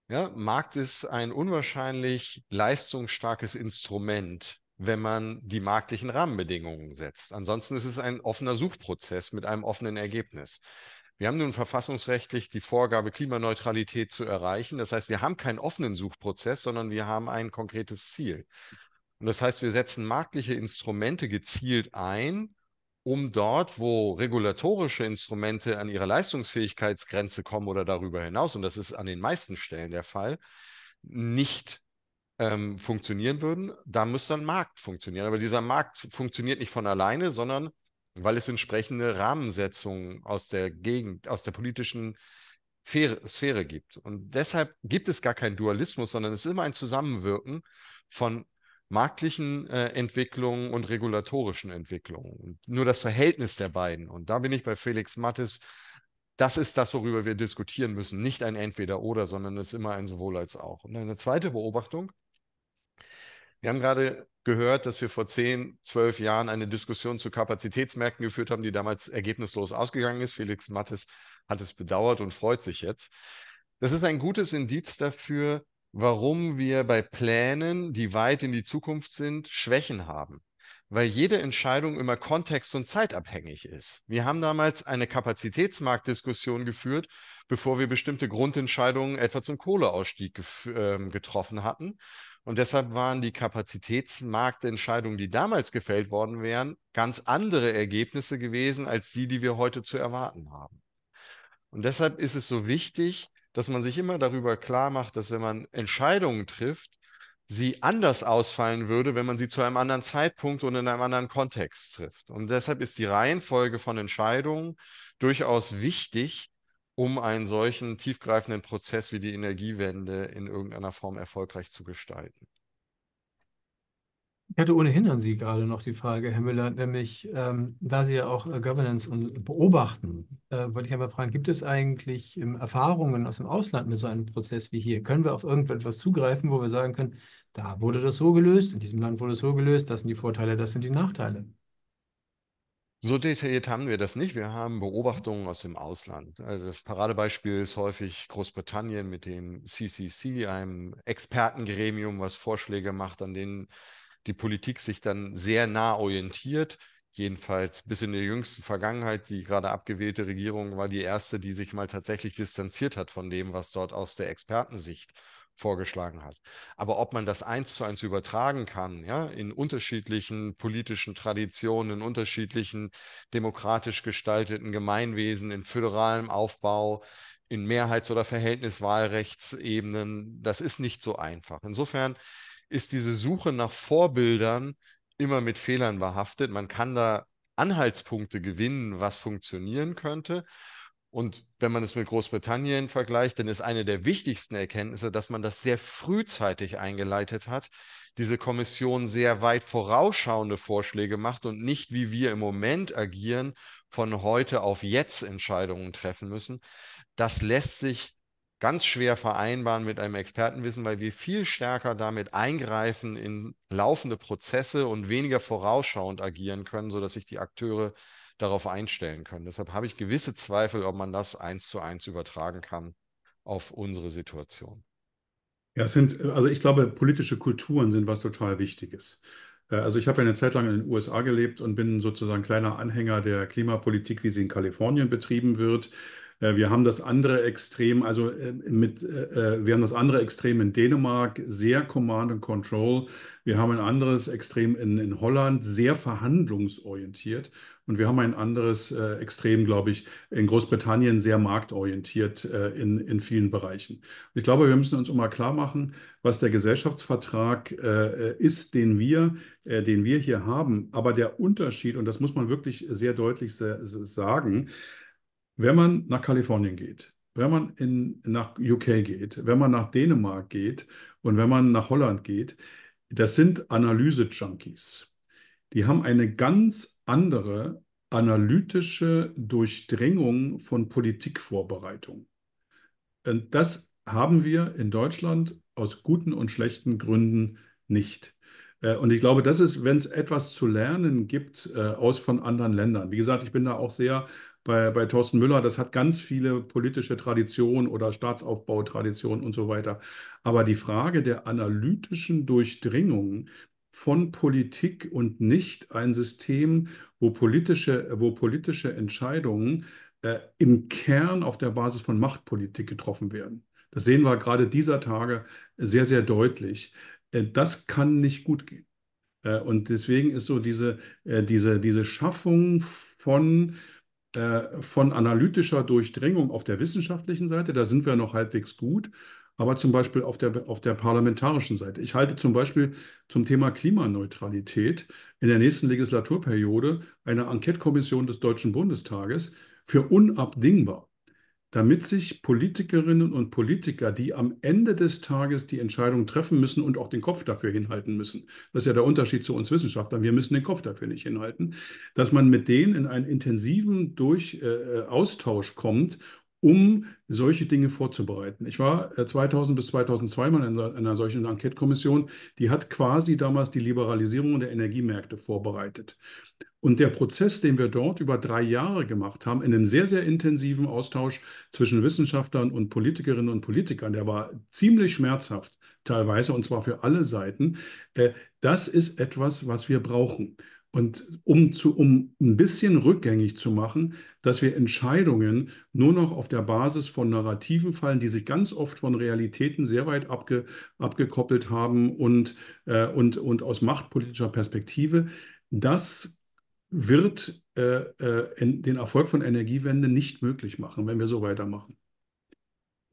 Ja, Markt ist ein unwahrscheinlich leistungsstarkes Instrument, wenn man die marktlichen Rahmenbedingungen setzt. Ansonsten ist es ein offener Suchprozess mit einem offenen Ergebnis. Wir haben nun verfassungsrechtlich die Vorgabe, Klimaneutralität zu erreichen. Das heißt, wir haben keinen offenen Suchprozess, sondern wir haben ein konkretes Ziel. Und das heißt, wir setzen marktliche Instrumente gezielt ein, um dort, wo regulatorische Instrumente an ihre Leistungsfähigkeitsgrenze kommen oder darüber hinaus, und das ist an den meisten Stellen der Fall, nicht ähm, funktionieren würden, da müsste ein Markt funktionieren. Aber dieser Markt funktioniert nicht von alleine, sondern weil es entsprechende Rahmensetzungen aus der Gegend, aus der politischen Sphäre gibt. Und deshalb gibt es gar keinen Dualismus, sondern es ist immer ein Zusammenwirken von marktlichen äh, Entwicklungen und regulatorischen Entwicklungen. Und nur das Verhältnis der beiden. Und da bin ich bei Felix Mattes. Das ist das, worüber wir diskutieren müssen. Nicht ein Entweder-Oder, sondern es ist immer ein Sowohl als auch. Und eine zweite Beobachtung wir haben gerade gehört, dass wir vor zehn, zwölf Jahren eine Diskussion zu Kapazitätsmärkten geführt haben, die damals ergebnislos ausgegangen ist. Felix Mattes hat es bedauert und freut sich jetzt. Das ist ein gutes Indiz dafür, warum wir bei Plänen, die weit in die Zukunft sind, Schwächen haben. Weil jede Entscheidung immer kontext- und zeitabhängig ist. Wir haben damals eine Kapazitätsmarktdiskussion geführt, bevor wir bestimmte Grundentscheidungen etwa zum Kohleausstieg ähm, getroffen hatten. Und deshalb waren die Kapazitätsmarktentscheidungen, die damals gefällt worden wären, ganz andere Ergebnisse gewesen als die, die wir heute zu erwarten haben. Und deshalb ist es so wichtig, dass man sich immer darüber klar macht, dass wenn man Entscheidungen trifft, sie anders ausfallen würde, wenn man sie zu einem anderen Zeitpunkt und in einem anderen Kontext trifft. Und deshalb ist die Reihenfolge von Entscheidungen durchaus wichtig, um einen solchen tiefgreifenden Prozess wie die Energiewende in irgendeiner Form erfolgreich zu gestalten. Ich hätte ohnehin an Sie gerade noch die Frage, Herr Müller, nämlich ähm, da Sie ja auch äh, Governance und beobachten, äh, wollte ich einmal fragen, gibt es eigentlich ähm, Erfahrungen aus dem Ausland mit so einem Prozess wie hier? Können wir auf irgendetwas zugreifen, wo wir sagen können, da wurde das so gelöst, in diesem Land wurde es so gelöst, das sind die Vorteile, das sind die Nachteile? So detailliert haben wir das nicht. Wir haben mhm. Beobachtungen aus dem Ausland. Also das Paradebeispiel ist häufig Großbritannien mit dem CCC, einem Expertengremium, was Vorschläge macht, an denen die Politik sich dann sehr nah orientiert. Jedenfalls bis in der jüngsten Vergangenheit, die gerade abgewählte Regierung war die erste, die sich mal tatsächlich distanziert hat von dem, was dort aus der Expertensicht äh, vorgeschlagen hat. Aber ob man das eins zu eins übertragen kann, ja, in unterschiedlichen politischen Traditionen, in unterschiedlichen demokratisch gestalteten Gemeinwesen, in föderalem Aufbau, in Mehrheits- oder Verhältniswahlrechtsebenen, das ist nicht so einfach. Insofern ist diese Suche nach Vorbildern immer mit Fehlern behaftet. Man kann da Anhaltspunkte gewinnen, was funktionieren könnte. Und wenn man es mit Großbritannien vergleicht, dann ist eine der wichtigsten Erkenntnisse, dass man das sehr frühzeitig eingeleitet hat, diese Kommission sehr weit vorausschauende Vorschläge macht und nicht, wie wir im Moment agieren, von heute auf jetzt Entscheidungen treffen müssen. Das lässt sich ganz schwer vereinbaren mit einem Expertenwissen, weil wir viel stärker damit eingreifen in laufende Prozesse und weniger vorausschauend agieren können, sodass sich die Akteure darauf einstellen können. Deshalb habe ich gewisse Zweifel, ob man das eins zu eins übertragen kann auf unsere Situation. Ja, es sind, also ich glaube, politische Kulturen sind was total Wichtiges. Äh, also ich habe eine Zeit lang in den USA gelebt und bin sozusagen kleiner Anhänger der Klimapolitik, wie sie in Kalifornien betrieben wird. Äh, wir haben das andere Extrem, also äh, mit, äh, wir haben das andere Extrem in Dänemark, sehr Command and Control. Wir haben ein anderes Extrem in, in Holland, sehr verhandlungsorientiert. Und wir haben ein anderes äh, Extrem, glaube ich, in Großbritannien sehr marktorientiert äh, in, in vielen Bereichen. Und ich glaube, wir müssen uns immer klar machen, was der Gesellschaftsvertrag äh, ist, den wir, den wir hier haben. Aber der Unterschied, und das muss man wirklich sehr deutlich sagen, wenn man nach Kalifornien geht, wenn man in, nach UK geht, wenn man nach Dänemark geht und wenn man nach Holland geht, das sind Analyse-Junkies. Die haben eine ganz andere analytische Durchdringung von Politikvorbereitung. Und das haben wir in Deutschland aus guten und schlechten Gründen nicht. Äh, und ich glaube, das ist, wenn es etwas zu lernen gibt äh, aus von anderen Ländern. Wie gesagt, ich bin da auch sehr bei, bei Thorsten Müller, das hat ganz viele politische Traditionen oder Staatsaufbautraditionen und so weiter. Aber die Frage der analytischen Durchdringung von Politik und nicht ein System, wo politische, wo politische Entscheidungen äh, im Kern auf der Basis von Machtpolitik getroffen werden. Das sehen wir gerade dieser Tage sehr, sehr deutlich. Äh, das kann nicht gut gehen. Äh, und deswegen ist so diese, äh, diese, diese Schaffung von äh, von analytischer Durchdringung auf der wissenschaftlichen Seite, da sind wir noch halbwegs gut, aber zum Beispiel auf der, auf der parlamentarischen Seite. Ich halte zum Beispiel zum Thema Klimaneutralität in der nächsten Legislaturperiode eine Enquete-Kommission des Deutschen Bundestages für unabdingbar damit sich Politikerinnen und Politiker, die am Ende des Tages die Entscheidung treffen müssen und auch den Kopf dafür hinhalten müssen, das ist ja der Unterschied zu uns Wissenschaftlern, wir müssen den Kopf dafür nicht hinhalten, dass man mit denen in einen intensiven Durch, äh, äh Austausch kommt um solche Dinge vorzubereiten. Ich war 2000 äh, bis 2002 mal in einer solchen Enquete-Kommission, die hat quasi damals die Liberalisierung der Energiemärkte vorbereitet. Und der Prozess, den wir dort über drei Jahre gemacht haben, in einem sehr, sehr intensiven Austausch zwischen Wissenschaftlern und Politikerinnen und Politikern, der war ziemlich schmerzhaft teilweise, und zwar für alle Seiten, äh, das ist etwas, was wir brauchen. Und um, zu, um ein bisschen rückgängig zu machen, dass wir Entscheidungen nur noch auf der Basis von Narrativen fallen, die sich ganz oft von Realitäten sehr weit abge, abgekoppelt haben und, äh, und, und aus machtpolitischer Perspektive, das wird äh, äh, den Erfolg von Energiewende nicht möglich machen, wenn wir so weitermachen.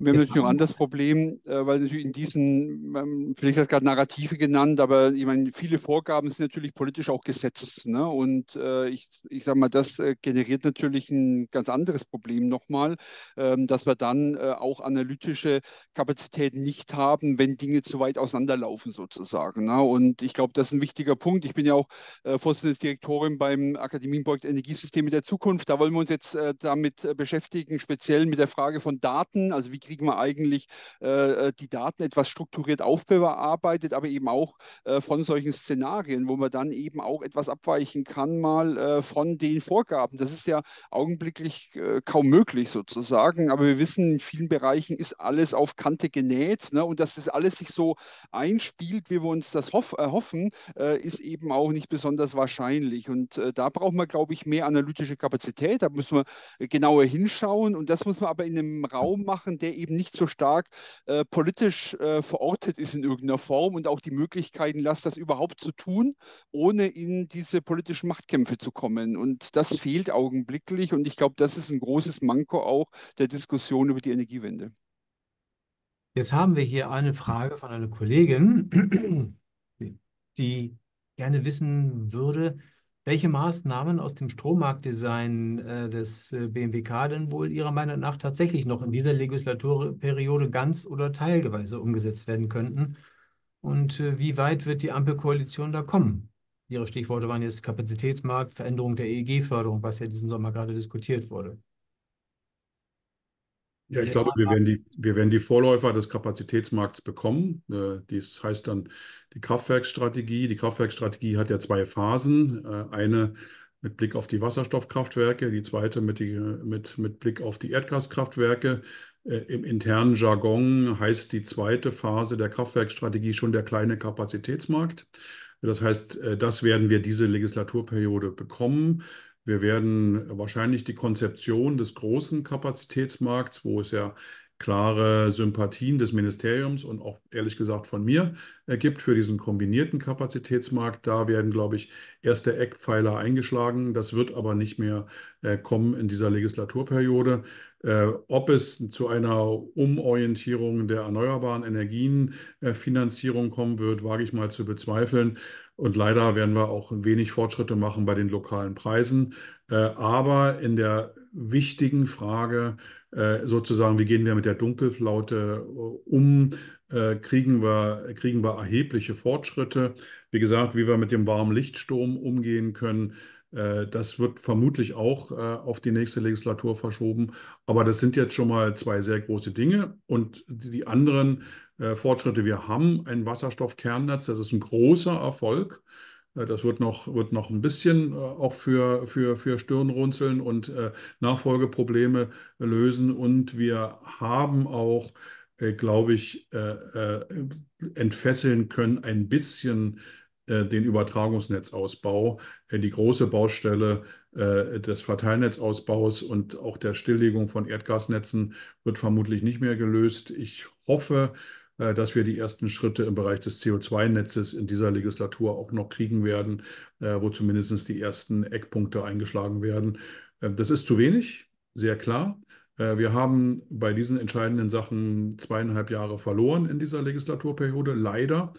Wir haben natürlich noch ein anderes Problem, äh, weil natürlich in diesen, ähm, vielleicht hat gerade Narrative genannt, aber ich meine, viele Vorgaben sind natürlich politisch auch gesetzt. Ne? Und äh, ich, ich sage mal, das äh, generiert natürlich ein ganz anderes Problem nochmal, ähm, dass wir dann äh, auch analytische Kapazitäten nicht haben, wenn Dinge zu weit auseinanderlaufen sozusagen. Ne? Und ich glaube, das ist ein wichtiger Punkt. Ich bin ja auch äh, Vorsitzende Direktorin beim Akademienprojekt Energiesysteme der Zukunft. Da wollen wir uns jetzt äh, damit beschäftigen, speziell mit der Frage von Daten, also wie kriegen wir eigentlich äh, äh, die Daten etwas strukturiert aufbearbeitet, aber eben auch äh, von solchen Szenarien, wo man dann eben auch etwas abweichen kann mal äh, von den Vorgaben. Das ist ja augenblicklich äh, kaum möglich sozusagen, aber wir wissen, in vielen Bereichen ist alles auf Kante genäht ne? und dass das alles sich so einspielt, wie wir uns das hoff, erhoffen, äh, ist eben auch nicht besonders wahrscheinlich. Und da braucht man, glaube ich, mehr analytische Kapazität, da müssen wir genauer hinschauen und das muss man aber in einem Raum mhm. machen, der eben nicht so stark äh, politisch äh, verortet ist in irgendeiner Form und auch die Möglichkeiten lässt, das überhaupt zu tun, ohne in diese politischen Machtkämpfe zu kommen. Und das fehlt augenblicklich und ich glaube, das ist ein großes Manko auch der Diskussion über die Energiewende. Jetzt haben wir hier eine Frage von einer Kollegin, die gerne wissen würde, welche Maßnahmen aus dem Strommarktdesign äh, des äh, BMWK denn wohl Ihrer Meinung nach tatsächlich noch in dieser Legislaturperiode ganz oder teilweise umgesetzt werden könnten? Und äh, wie weit wird die Ampelkoalition da kommen? Ihre Stichworte waren jetzt Kapazitätsmarkt, Veränderung der EEG-Förderung, was ja diesen Sommer gerade diskutiert wurde. Ja, ich glaube, wir werden, die, wir werden die Vorläufer des Kapazitätsmarkts bekommen. Äh, das heißt dann die Kraftwerksstrategie. Die Kraftwerksstrategie hat ja zwei Phasen. Äh, eine mit Blick auf die Wasserstoffkraftwerke, die zweite mit, die, mit, mit Blick auf die Erdgaskraftwerke. Äh, Im internen Jargon heißt die zweite Phase der Kraftwerksstrategie schon der kleine Kapazitätsmarkt. Das heißt, das werden wir diese Legislaturperiode bekommen. Wir werden wahrscheinlich die Konzeption des großen Kapazitätsmarkts, wo es ja klare Sympathien des Ministeriums und auch ehrlich gesagt von mir ergibt für diesen kombinierten Kapazitätsmarkt. Da werden, glaube ich, erste Eckpfeiler eingeschlagen. Das wird aber nicht mehr äh, kommen in dieser Legislaturperiode. Äh, ob es zu einer Umorientierung der erneuerbaren Energienfinanzierung äh, kommen wird, wage ich mal zu bezweifeln. Und leider werden wir auch wenig Fortschritte machen bei den lokalen Preisen. Äh, aber in der wichtigen Frage, äh, sozusagen, wie gehen wir mit der Dunkelflaute äh, um, kriegen wir, kriegen wir erhebliche Fortschritte. Wie gesagt, wie wir mit dem warmen Lichtsturm umgehen können, das wird vermutlich auch auf die nächste Legislatur verschoben. Aber das sind jetzt schon mal zwei sehr große Dinge. Und die anderen äh, Fortschritte. Wir haben ein Wasserstoffkernnetz, das ist ein großer Erfolg. Äh, das wird noch, wird noch ein bisschen äh, auch für, für, für Stirnrunzeln und Nachfolgeprobleme lösen. Und wir haben auch, glaube ich, entfesseln können ein bisschen den Übertragungsnetzausbau, die große Baustelle des Verteilnetzausbaus und auch der Stilllegung von Erdgasnetzen wird vermutlich nicht mehr gelöst. Ich hoffe, äh, dass wir die ersten Schritte im Bereich des CO2-Netzes in dieser Legislatur auch noch kriegen werden, äh, wo zumindest die ersten Eckpunkte eingeschlagen werden. Äh, das ist zu wenig, sehr klar. Wir haben bei diesen entscheidenden Sachen zweieinhalb Jahre verloren in dieser Legislaturperiode, leider.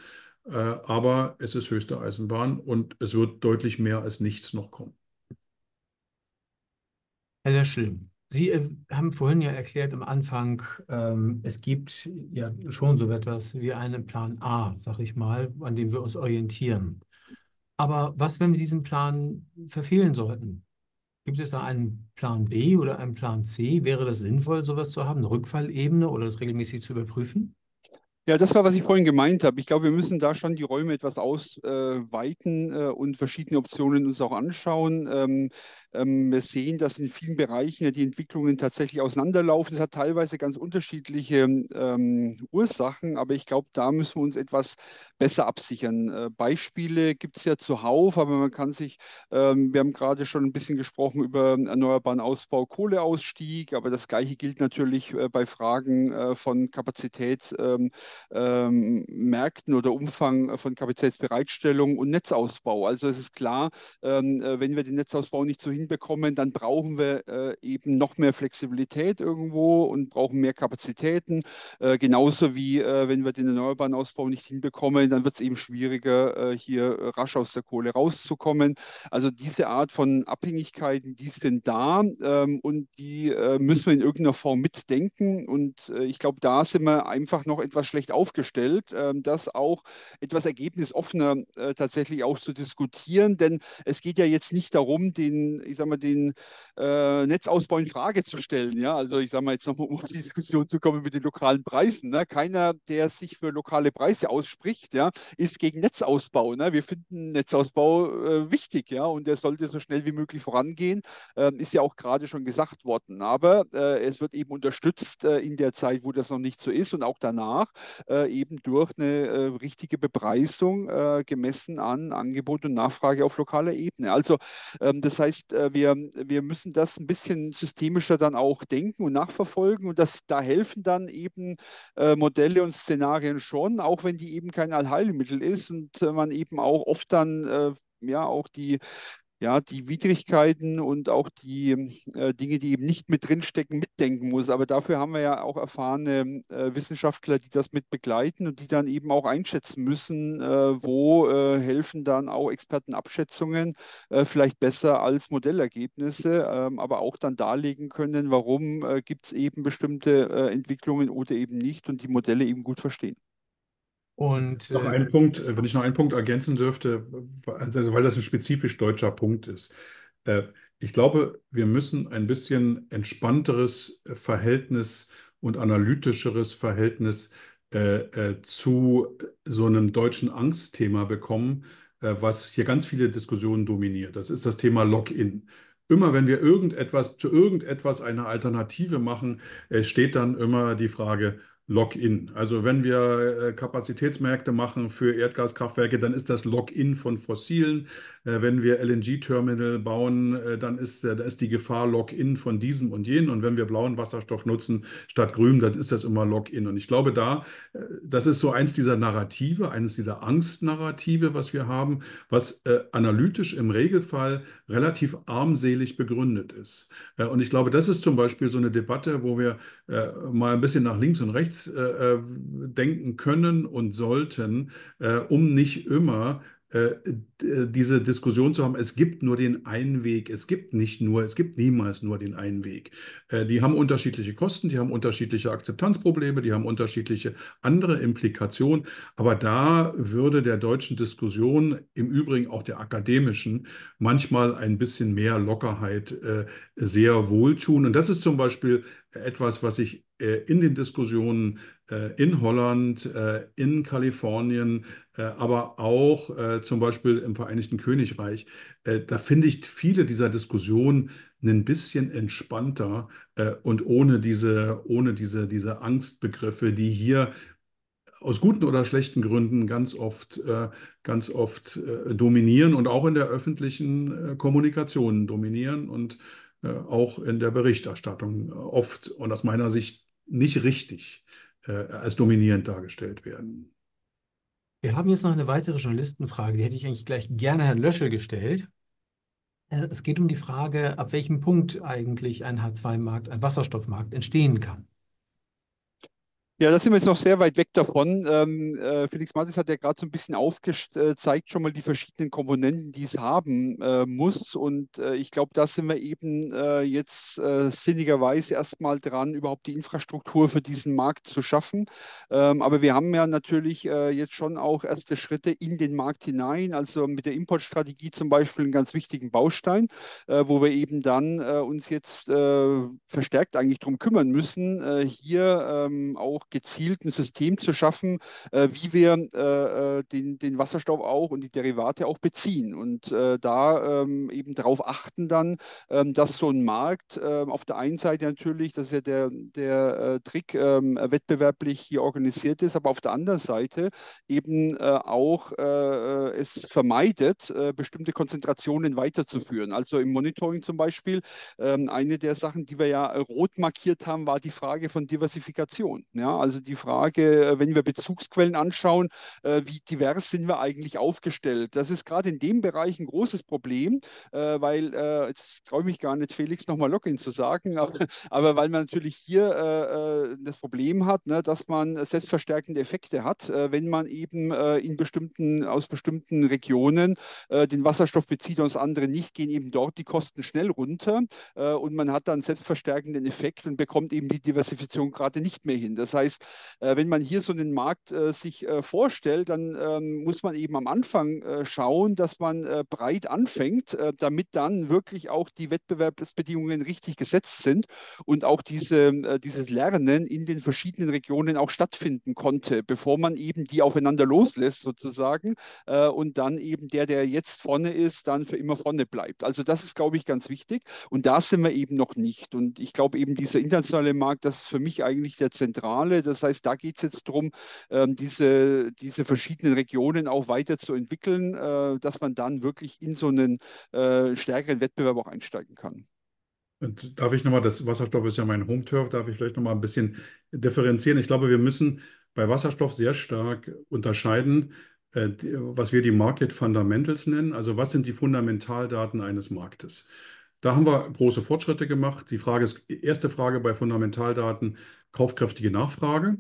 Aber es ist höchste Eisenbahn und es wird deutlich mehr als nichts noch kommen. Herr Löschel, Sie äh, haben vorhin ja erklärt am Anfang, ähm, es gibt ja schon so etwas wie einen Plan A, sag ich mal, an dem wir uns orientieren. Aber was, wenn wir diesen Plan verfehlen sollten? Gibt es da einen Plan B oder einen Plan C? Wäre das sinnvoll, sowas zu haben, eine Rückfallebene oder das regelmäßig zu überprüfen? Ja, das war, was ich vorhin gemeint habe. Ich glaube, wir müssen da schon die Räume etwas ausweiten äh, äh, und verschiedene Optionen uns auch anschauen. Ähm, ähm, wir sehen, dass in vielen Bereichen ja die Entwicklungen tatsächlich auseinanderlaufen. Das hat teilweise ganz unterschiedliche ähm, Ursachen, aber ich glaube, da müssen wir uns etwas besser absichern. Äh, Beispiele gibt es ja zuhauf, aber man kann sich, ähm, wir haben gerade schon ein bisschen gesprochen über erneuerbaren Ausbau, Kohleausstieg, aber das Gleiche gilt natürlich äh, bei Fragen äh, von Kapazität ähm, ähm, Märkten oder Umfang äh, von Kapazitätsbereitstellung und Netzausbau. Also es ist klar, ähm, äh, wenn wir den Netzausbau nicht so hinbekommen, dann brauchen wir äh, eben noch mehr Flexibilität irgendwo und brauchen mehr Kapazitäten. Äh, genauso wie äh, wenn wir den erneuerbaren Ausbau nicht hinbekommen, dann wird es eben schwieriger, äh, hier rasch aus der Kohle rauszukommen. Also diese Art von Abhängigkeiten, die sind da ähm, und die müssen wir in irgendeiner Form mitdenken. Und ich glaube, da sind wir einfach noch etwas schlechter recht aufgestellt, ähm, das auch etwas ergebnisoffener äh, tatsächlich auch zu diskutieren, denn es geht ja jetzt nicht darum, den, ich sag mal, den äh, Netzausbau in Frage zu stellen. Ja? Also ich sage mal jetzt nochmal, um auf die Diskussion zu kommen mit den lokalen Preisen. Ne? Keiner, der sich für lokale Preise ausspricht, ja, ist gegen Netzausbau. Ne? Wir finden Netzausbau äh, wichtig, ja, und der sollte so schnell wie möglich vorangehen. Ähm, ist ja auch gerade schon gesagt worden. Aber äh, es wird eben unterstützt äh, in der Zeit, wo das noch nicht so ist und auch danach äh, eben durch eine äh, richtige Bepreisung äh, gemessen an Angebot und Nachfrage auf lokaler Ebene. Also ähm, das heißt, äh, wir, wir müssen das ein bisschen systemischer dann auch denken und nachverfolgen und das, da helfen dann eben äh, Modelle und Szenarien schon, auch wenn die eben kein Allheilmittel ist und äh, man eben auch oft dann ja auch die ja, die Widrigkeiten und auch die äh, Dinge, die eben nicht mit drinstecken, mitdenken muss. Aber dafür haben wir ja auch erfahrene äh, Wissenschaftler, die das mit begleiten und die dann eben auch einschätzen müssen, äh, wo äh, helfen dann auch Expertenabschätzungen äh, vielleicht besser als Modellergebnisse, ähm, aber auch dann darlegen können, warum äh, gibt es eben bestimmte Entwicklungen oder eben nicht und die Modelle eben gut verstehen. Und, noch einen äh, Punkt, äh, wenn ich noch einen Punkt ergänzen dürfte, also weil das ein spezifisch deutscher Punkt ist. Äh, ich glaube, wir müssen ein bisschen entspannteres äh, Verhältnis und analytischeres Verhältnis äh, zu so einem deutschen Angstthema bekommen, was hier ganz viele Diskussionen dominiert. Das ist das Thema Login immer wenn wir irgendetwas zu irgendetwas eine Alternative machen, steht dann immer die Frage, Login. Also wenn wir äh, Kapazitätsmärkte machen für Erdgaskraftwerke, dann ist das Login von fossilen äh, wenn wir LNG-Terminal bauen, äh, dann ist, äh, da ist die Gefahr Lock-in von diesem und jenem. Und wenn wir blauen Wasserstoff nutzen statt grün, dann ist das immer Lock-in. Und ich glaube, da, das ist so eins dieser Narrative, eines dieser Angstnarrative, was wir haben, was äh, analytisch im Regelfall relativ armselig begründet ist. Äh, und ich glaube, das ist zum Beispiel so eine Debatte, wo wir äh, mal ein bisschen nach links und rechts denken können und sollten, um nicht immer äh, äh, diese Diskussion zu haben, es gibt nur den einen Weg, es gibt nicht nur, es gibt niemals nur den einen Weg. Äh, die haben unterschiedliche Kosten, die haben unterschiedliche Akzeptanzprobleme, die haben unterschiedliche andere Implikationen, aber da würde der deutschen Diskussion, im Übrigen auch der akademischen, manchmal ein bisschen mehr Lockerheit sehr wohltun. Und das ist zum Beispiel etwas, was ich in den Diskussionen äh, in Holland, äh, in Kalifornien, äh, aber auch zum Beispiel im Vereinigten Königreich. da finde ich viele dieser Diskussionen ein bisschen entspannter und ohne diese, ohne diese, diese Angstbegriffe, die hier aus guten oder schlechten Gründen ganz oft, ganz oft dominieren und auch in der öffentlichen Kommunikation dominieren und auch in der Berichterstattung oft und aus meiner Sicht nicht richtig. Äh, als dominierend dargestellt werden. Wir haben jetzt noch eine weitere Journalistenfrage, die hätte ich eigentlich gleich gerne Herrn Löschel gestellt. Äh, es geht um die Frage, ab welchem Punkt eigentlich ein H2-Markt, ein Wasserstoffmarkt entstehen kann. Ja, da sind wir jetzt noch sehr weit weg davon. Ähm, äh, Felix Mattis hat ja gerade so ein bisschen aufgezeigt, äh, schon mal die verschiedenen Komponenten, die es haben äh, muss. Und äh, ich glaube, da sind wir eben äh, jetzt äh, sinnigerweise erstmal dran, überhaupt die Infrastruktur für diesen Markt zu schaffen. Ähm, aber wir haben ja natürlich jetzt schon auch erste Schritte in den Markt hinein, also mit der Importstrategie zum Beispiel einen ganz wichtigen Baustein, wo wir eben dann uns jetzt verstärkt eigentlich darum kümmern müssen, hier ähm, auch auch gezielt ein System zu schaffen, äh, wie wir äh, äh den, den Wasserstoff auch und die Derivate auch beziehen und äh, da ähm, eben darauf achten dann, ähm, dass so ein Markt ähm, auf der einen Seite natürlich, das ist ja der, der äh, Trick, ähm, wettbewerblich hier organisiert ist, aber auf der anderen Seite eben äh, auch es vermeidet, bestimmte Konzentrationen weiterzuführen. Also im Monitoring zum Beispiel, ähm, eine der Sachen, die wir ja rot markiert haben, war die Frage von Diversifikation. Ja, also die Frage, äh, wenn wir Bezugsquellen anschauen, äh, wie divers sind wir eigentlich aufgestellt? Das ist gerade in dem Bereich ein großes Problem, äh, weil, jetzt traue ich mich gar nicht, Felix nochmal Login zu sagen, aber, aber, weil man natürlich hier das Problem hat, ne, dass man selbstverstärkende Effekte hat, wenn man eben in bestimmten, aus bestimmten Regionen den Wasserstoff bezieht und das andere nicht, gehen eben dort die Kosten schnell runter und man hat dann selbstverstärkenden Effekt und bekommt eben die Diversifizierung gerade nicht mehr hin. Das heißt, heißt, äh, wenn man hier so einen Markt äh, sich äh, vorstellt, dann ähm, muss man eben am Anfang schauen, dass man breit anfängt, damit dann wirklich auch die Wettbewerbsbedingungen richtig gesetzt sind und auch diese, dieses Lernen in den verschiedenen Regionen auch stattfinden konnte, bevor man eben die aufeinander loslässt sozusagen und dann eben der, der jetzt vorne ist, dann für immer vorne bleibt. Also das ist, glaube ich, ganz wichtig und da sind wir eben noch nicht. Und ich glaube eben dieser internationale Markt, das ist für mich eigentlich der zentrale Rolle. Das heißt, da geht es jetzt darum, ähm, diese, diese verschiedenen Regionen auch weiterzuentwickeln, äh, dass man dann wirklich in so einen äh, stärkeren Wettbewerb auch einsteigen kann. Und darf ich nochmal, das Wasserstoff ist ja mein Home-Turf, darf ich vielleicht nochmal ein bisschen differenzieren? Ich glaube, wir müssen bei Wasserstoff sehr stark unterscheiden, äh, was wir die Market Fundamentals nennen. Also was sind die Fundamentaldaten eines Marktes? Da haben wir große Fortschritte gemacht. Die Frage ist, erste Frage bei Fundamentaldaten, kaufkräftige Nachfrage.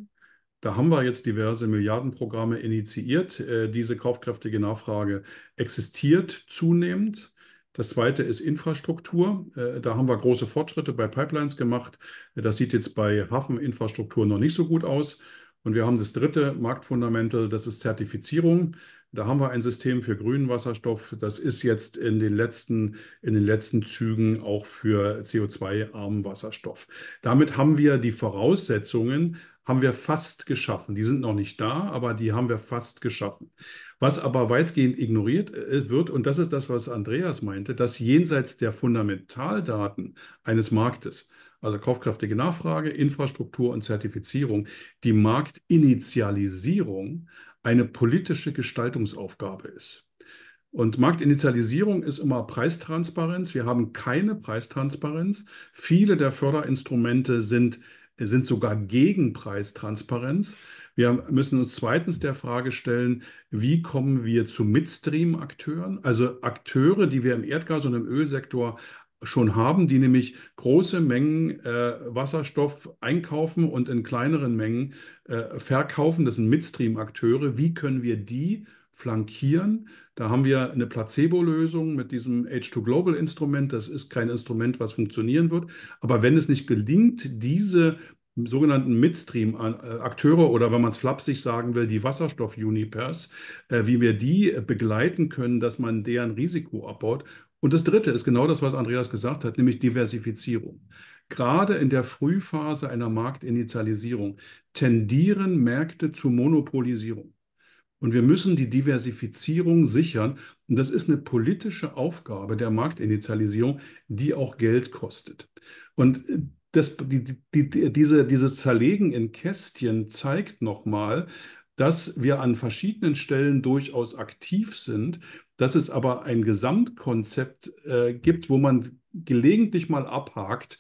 Da haben wir jetzt diverse Milliardenprogramme initiiert. Äh, diese kaufkräftige Nachfrage existiert zunehmend. Das zweite ist Infrastruktur. Äh, da haben wir große Fortschritte bei Pipelines gemacht. Das sieht jetzt bei Hafeninfrastruktur noch nicht so gut aus. Und wir haben das dritte Marktfundamental, das ist Zertifizierung. Da haben wir ein System für grünen Wasserstoff. Das ist jetzt in den letzten, in den letzten Zügen auch für CO2-armen Wasserstoff. Damit haben wir die Voraussetzungen, haben wir fast geschaffen. Die sind noch nicht da, aber die haben wir fast geschaffen. Was aber weitgehend ignoriert äh, wird, und das ist das, was Andreas meinte, dass jenseits der Fundamentaldaten eines Marktes, also kaufkräftige Nachfrage, Infrastruktur und Zertifizierung, die Marktinitialisierung eine politische Gestaltungsaufgabe ist. Und Marktinitialisierung ist immer Preistransparenz. Wir haben keine Preistransparenz. Viele der Förderinstrumente sind, sind sogar gegen Preistransparenz. Wir müssen uns zweitens der Frage stellen, wie kommen wir zu Midstream-Akteuren, also Akteure, die wir im Erdgas- und im Ölsektor schon haben, die nämlich große Mengen äh, Wasserstoff einkaufen und in kleineren Mengen äh, verkaufen. Das sind Midstream-Akteure. Wie können wir die flankieren? Da haben wir eine Placebo-Lösung mit diesem H2-Global-Instrument. Das ist kein Instrument, was funktionieren wird. Aber wenn es nicht gelingt, diese sogenannten Midstream-Akteure oder wenn man es flapsig sagen will, die Wasserstoff-Unipers, äh, wie wir die begleiten können, dass man deren Risiko abbaut, und das Dritte ist genau das, was Andreas gesagt hat, nämlich Diversifizierung. Gerade in der Frühphase einer Marktinitialisierung tendieren Märkte zur Monopolisierung. Und wir müssen die Diversifizierung sichern. Und das ist eine politische Aufgabe der Marktinitialisierung, die auch Geld kostet. Und äh, das, die, die, diese, dieses Zerlegen in Kästchen zeigt nochmal, dass wir an verschiedenen Stellen durchaus aktiv sind, dass es aber ein Gesamtkonzept äh, gibt, wo man gelegentlich mal abhakt,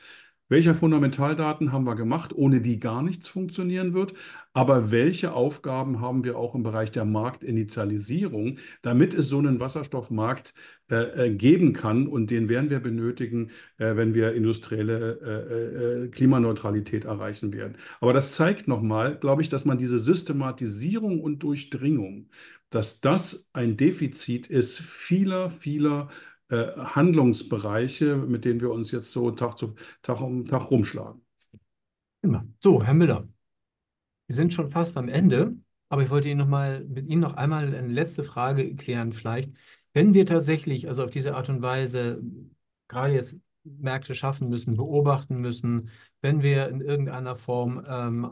welche Fundamentaldaten haben wir gemacht, ohne die gar nichts funktionieren wird, aber welche Aufgaben haben wir auch im Bereich der Marktinitialisierung, damit es so einen Wasserstoffmarkt äh, äh geben kann und den werden wir benötigen, äh, wenn wir industrielle äh, äh, äh Klimaneutralität erreichen werden. Aber das zeigt nochmal, glaube ich, dass man diese Systematisierung und Durchdringung, dass das ein Defizit ist vieler, vieler äh, Handlungsbereiche, mit denen wir uns jetzt so Tag, zu, Tag um Tag rumschlagen. Immer. So, Herr Müller, wir sind schon fast am Ende, aber ich wollte Ihnen noch mal, mit Ihnen noch einmal eine letzte Frage klären vielleicht. Wenn wir tatsächlich, also auf diese Art und Weise, gerade jetzt Märkte schaffen müssen, beobachten müssen, wenn wir in irgendeiner Form ähm,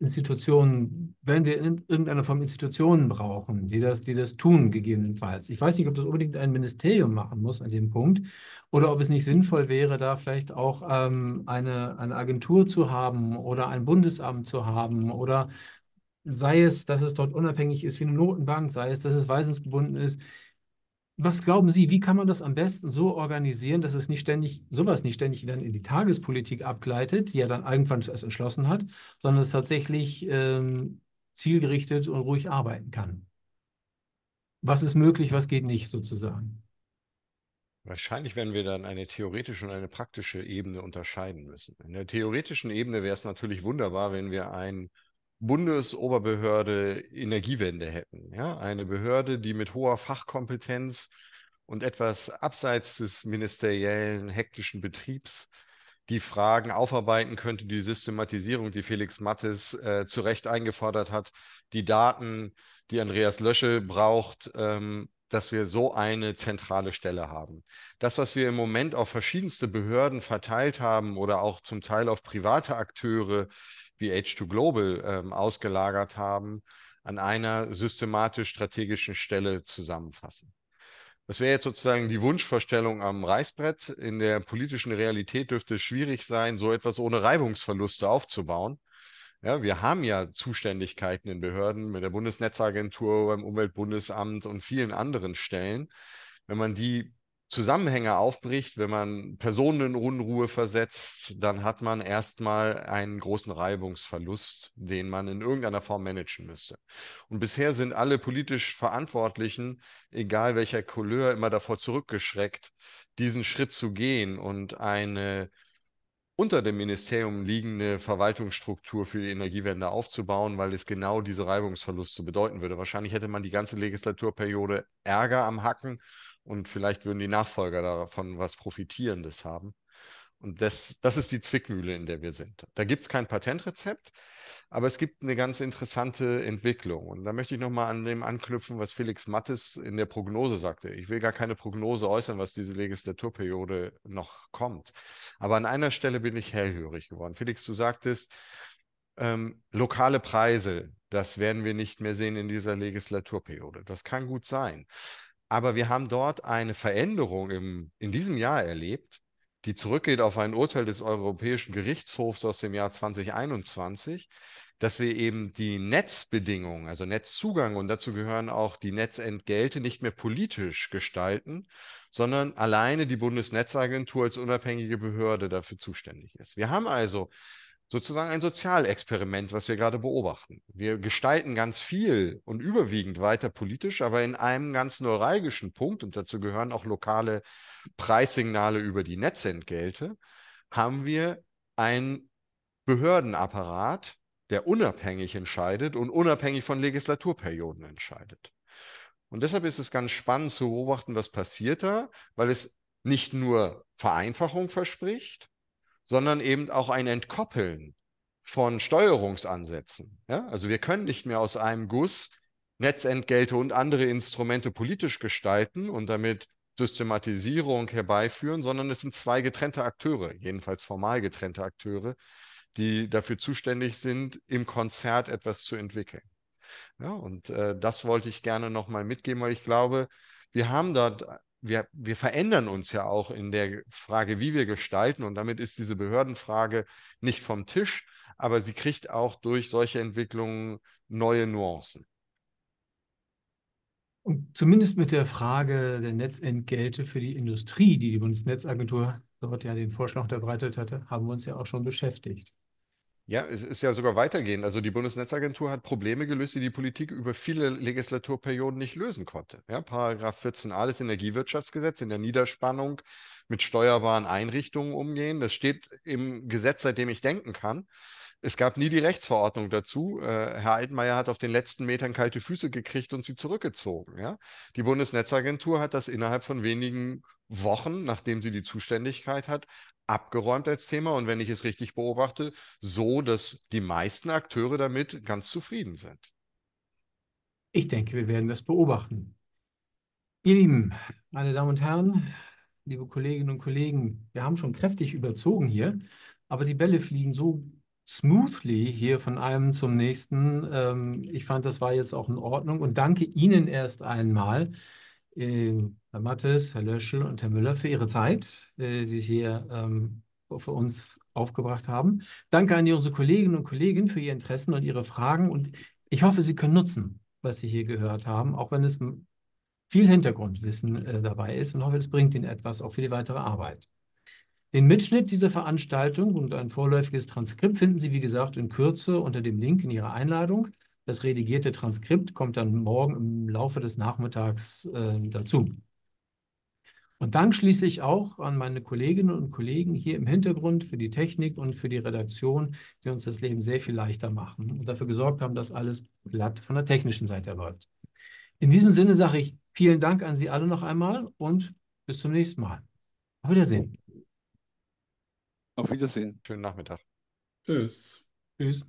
Institutionen, wenn wir in irgendeiner Form Institutionen brauchen, die das, die das tun, gegebenenfalls. Ich weiß nicht, ob das unbedingt ein Ministerium machen muss an dem Punkt oder ob es nicht sinnvoll wäre, da vielleicht auch ähm, eine, eine Agentur zu haben oder ein Bundesamt zu haben oder sei es, dass es dort unabhängig ist wie eine Notenbank, sei es, dass es weisungsgebunden ist. Was glauben Sie, wie kann man das am besten so organisieren, dass es nicht ständig, sowas nicht ständig dann in die Tagespolitik abgleitet, die ja dann irgendwann erst entschlossen hat, sondern es tatsächlich ähm, zielgerichtet und ruhig arbeiten kann? Was ist möglich, was geht nicht sozusagen? Wahrscheinlich werden wir dann eine theoretische und eine praktische Ebene unterscheiden müssen. In der theoretischen Ebene wäre es natürlich wunderbar, wenn wir ein Bundesoberbehörde Energiewende hätten. Ja? Eine Behörde, die mit hoher Fachkompetenz und etwas abseits des ministeriellen, hektischen Betriebs die Fragen aufarbeiten könnte, die Systematisierung, die Felix Mattes äh, zu Recht eingefordert hat, die Daten, die Andreas Lösche braucht, ähm, dass wir so eine zentrale Stelle haben. Das, was wir im Moment auf verschiedenste Behörden verteilt haben oder auch zum Teil auf private Akteure, wie Age to Global ähm, ausgelagert haben, an einer systematisch strategischen Stelle zusammenfassen. Das wäre jetzt sozusagen die Wunschvorstellung am Reißbrett. In der politischen Realität dürfte es schwierig sein, so etwas ohne Reibungsverluste aufzubauen. Ja, wir haben ja Zuständigkeiten in Behörden mit der Bundesnetzagentur, beim Umweltbundesamt und vielen anderen Stellen. Wenn man die Zusammenhänge aufbricht, wenn man Personen in Unruhe versetzt, dann hat man erstmal einen großen Reibungsverlust, den man in irgendeiner Form managen müsste. Und bisher sind alle politisch Verantwortlichen, egal welcher Couleur, immer davor zurückgeschreckt, diesen Schritt zu gehen und eine unter dem Ministerium liegende Verwaltungsstruktur für die Energiewende aufzubauen, weil es genau diese Reibungsverluste bedeuten würde. Wahrscheinlich hätte man die ganze Legislaturperiode Ärger am Hacken und vielleicht würden die Nachfolger davon was Profitierendes haben. Und das, das ist die Zwickmühle, in der wir sind. Da gibt es kein Patentrezept, aber es gibt eine ganz interessante Entwicklung. Und da möchte ich nochmal an dem anknüpfen, was Felix Mattes in der Prognose sagte. Ich will gar keine Prognose äußern, was diese Legislaturperiode noch kommt. Aber an einer Stelle bin ich hellhörig geworden. Felix, du sagtest, ähm, lokale Preise, das werden wir nicht mehr sehen in dieser Legislaturperiode. Das kann gut sein. Aber wir haben dort eine Veränderung im, in diesem Jahr erlebt, die zurückgeht auf ein Urteil des Europäischen Gerichtshofs aus dem Jahr 2021, dass wir eben die Netzbedingungen, also Netzzugang und dazu gehören auch die Netzentgelte nicht mehr politisch gestalten, sondern alleine die Bundesnetzagentur als unabhängige Behörde dafür zuständig ist. Wir haben also sozusagen ein Sozialexperiment, was wir gerade beobachten. Wir gestalten ganz viel und überwiegend weiter politisch, aber in einem ganz neuralgischen Punkt, und dazu gehören auch lokale Preissignale über die Netzentgelte, haben wir einen Behördenapparat, der unabhängig entscheidet und unabhängig von Legislaturperioden entscheidet. Und deshalb ist es ganz spannend zu beobachten, was passiert da, weil es nicht nur Vereinfachung verspricht, sondern eben auch ein Entkoppeln von Steuerungsansätzen. Ja? Also wir können nicht mehr aus einem Guss Netzentgelte und andere Instrumente politisch gestalten und damit Systematisierung herbeiführen, sondern es sind zwei getrennte Akteure, jedenfalls formal getrennte Akteure, die dafür zuständig sind, im Konzert etwas zu entwickeln. Ja, und äh, das wollte ich gerne nochmal mitgeben, weil ich glaube, wir haben dort wir, wir verändern uns ja auch in der Frage, wie wir gestalten. Und damit ist diese Behördenfrage nicht vom Tisch, aber sie kriegt auch durch solche Entwicklungen neue Nuancen. Und zumindest mit der Frage der Netzentgelte für die Industrie, die die Bundesnetzagentur dort ja den Vorschlag unterbreitet hatte, haben wir uns ja auch schon beschäftigt. Ja, es ist ja sogar weitergehend. Also die Bundesnetzagentur hat Probleme gelöst, die die Politik über viele Legislaturperioden nicht lösen konnte. Ja, Paragraph 14a des Energiewirtschaftsgesetzes in der Niederspannung mit steuerbaren Einrichtungen umgehen. Das steht im Gesetz, seitdem ich denken kann. Es gab nie die Rechtsverordnung dazu. Äh, Herr Altmaier hat auf den letzten Metern kalte Füße gekriegt und sie zurückgezogen. Ja? Die Bundesnetzagentur hat das innerhalb von wenigen Wochen, nachdem sie die Zuständigkeit hat, abgeräumt als Thema und wenn ich es richtig beobachte, so, dass die meisten Akteure damit ganz zufrieden sind. Ich denke, wir werden das beobachten. Ihr Lieben, meine Damen und Herren, liebe Kolleginnen und Kollegen, wir haben schon kräftig überzogen hier, aber die Bälle fliegen so smoothly hier von einem zum nächsten. Ähm, ich fand, das war jetzt auch in Ordnung und danke Ihnen erst einmal, äh, Herr Mattes, Herr Löschel und Herr Müller, für Ihre Zeit, äh, die Sie hier ähm, für uns aufgebracht haben. Danke an unsere Kolleginnen und Kollegen für Ihr Interesse und Ihre Fragen und ich hoffe, Sie können nutzen, was Sie hier gehört haben, auch wenn es viel Hintergrundwissen äh, dabei ist und hoffe, es bringt Ihnen etwas auch für die weitere Arbeit. Den Mitschnitt dieser Veranstaltung und ein vorläufiges Transkript finden Sie, wie gesagt, in Kürze unter dem Link in Ihrer Einladung. Das redigierte Transkript kommt dann morgen im Laufe des Nachmittags äh, dazu. Und Dank schließlich auch an meine Kolleginnen und Kollegen hier im Hintergrund für die Technik und für die Redaktion, die uns das Leben sehr viel leichter machen und dafür gesorgt haben, dass alles glatt von der technischen Seite läuft. In diesem Sinne sage ich vielen Dank an Sie alle noch einmal und bis zum nächsten Mal. Auf Wiedersehen. Auf Wiedersehen. Schönen Nachmittag. Tschüss. Tschüss.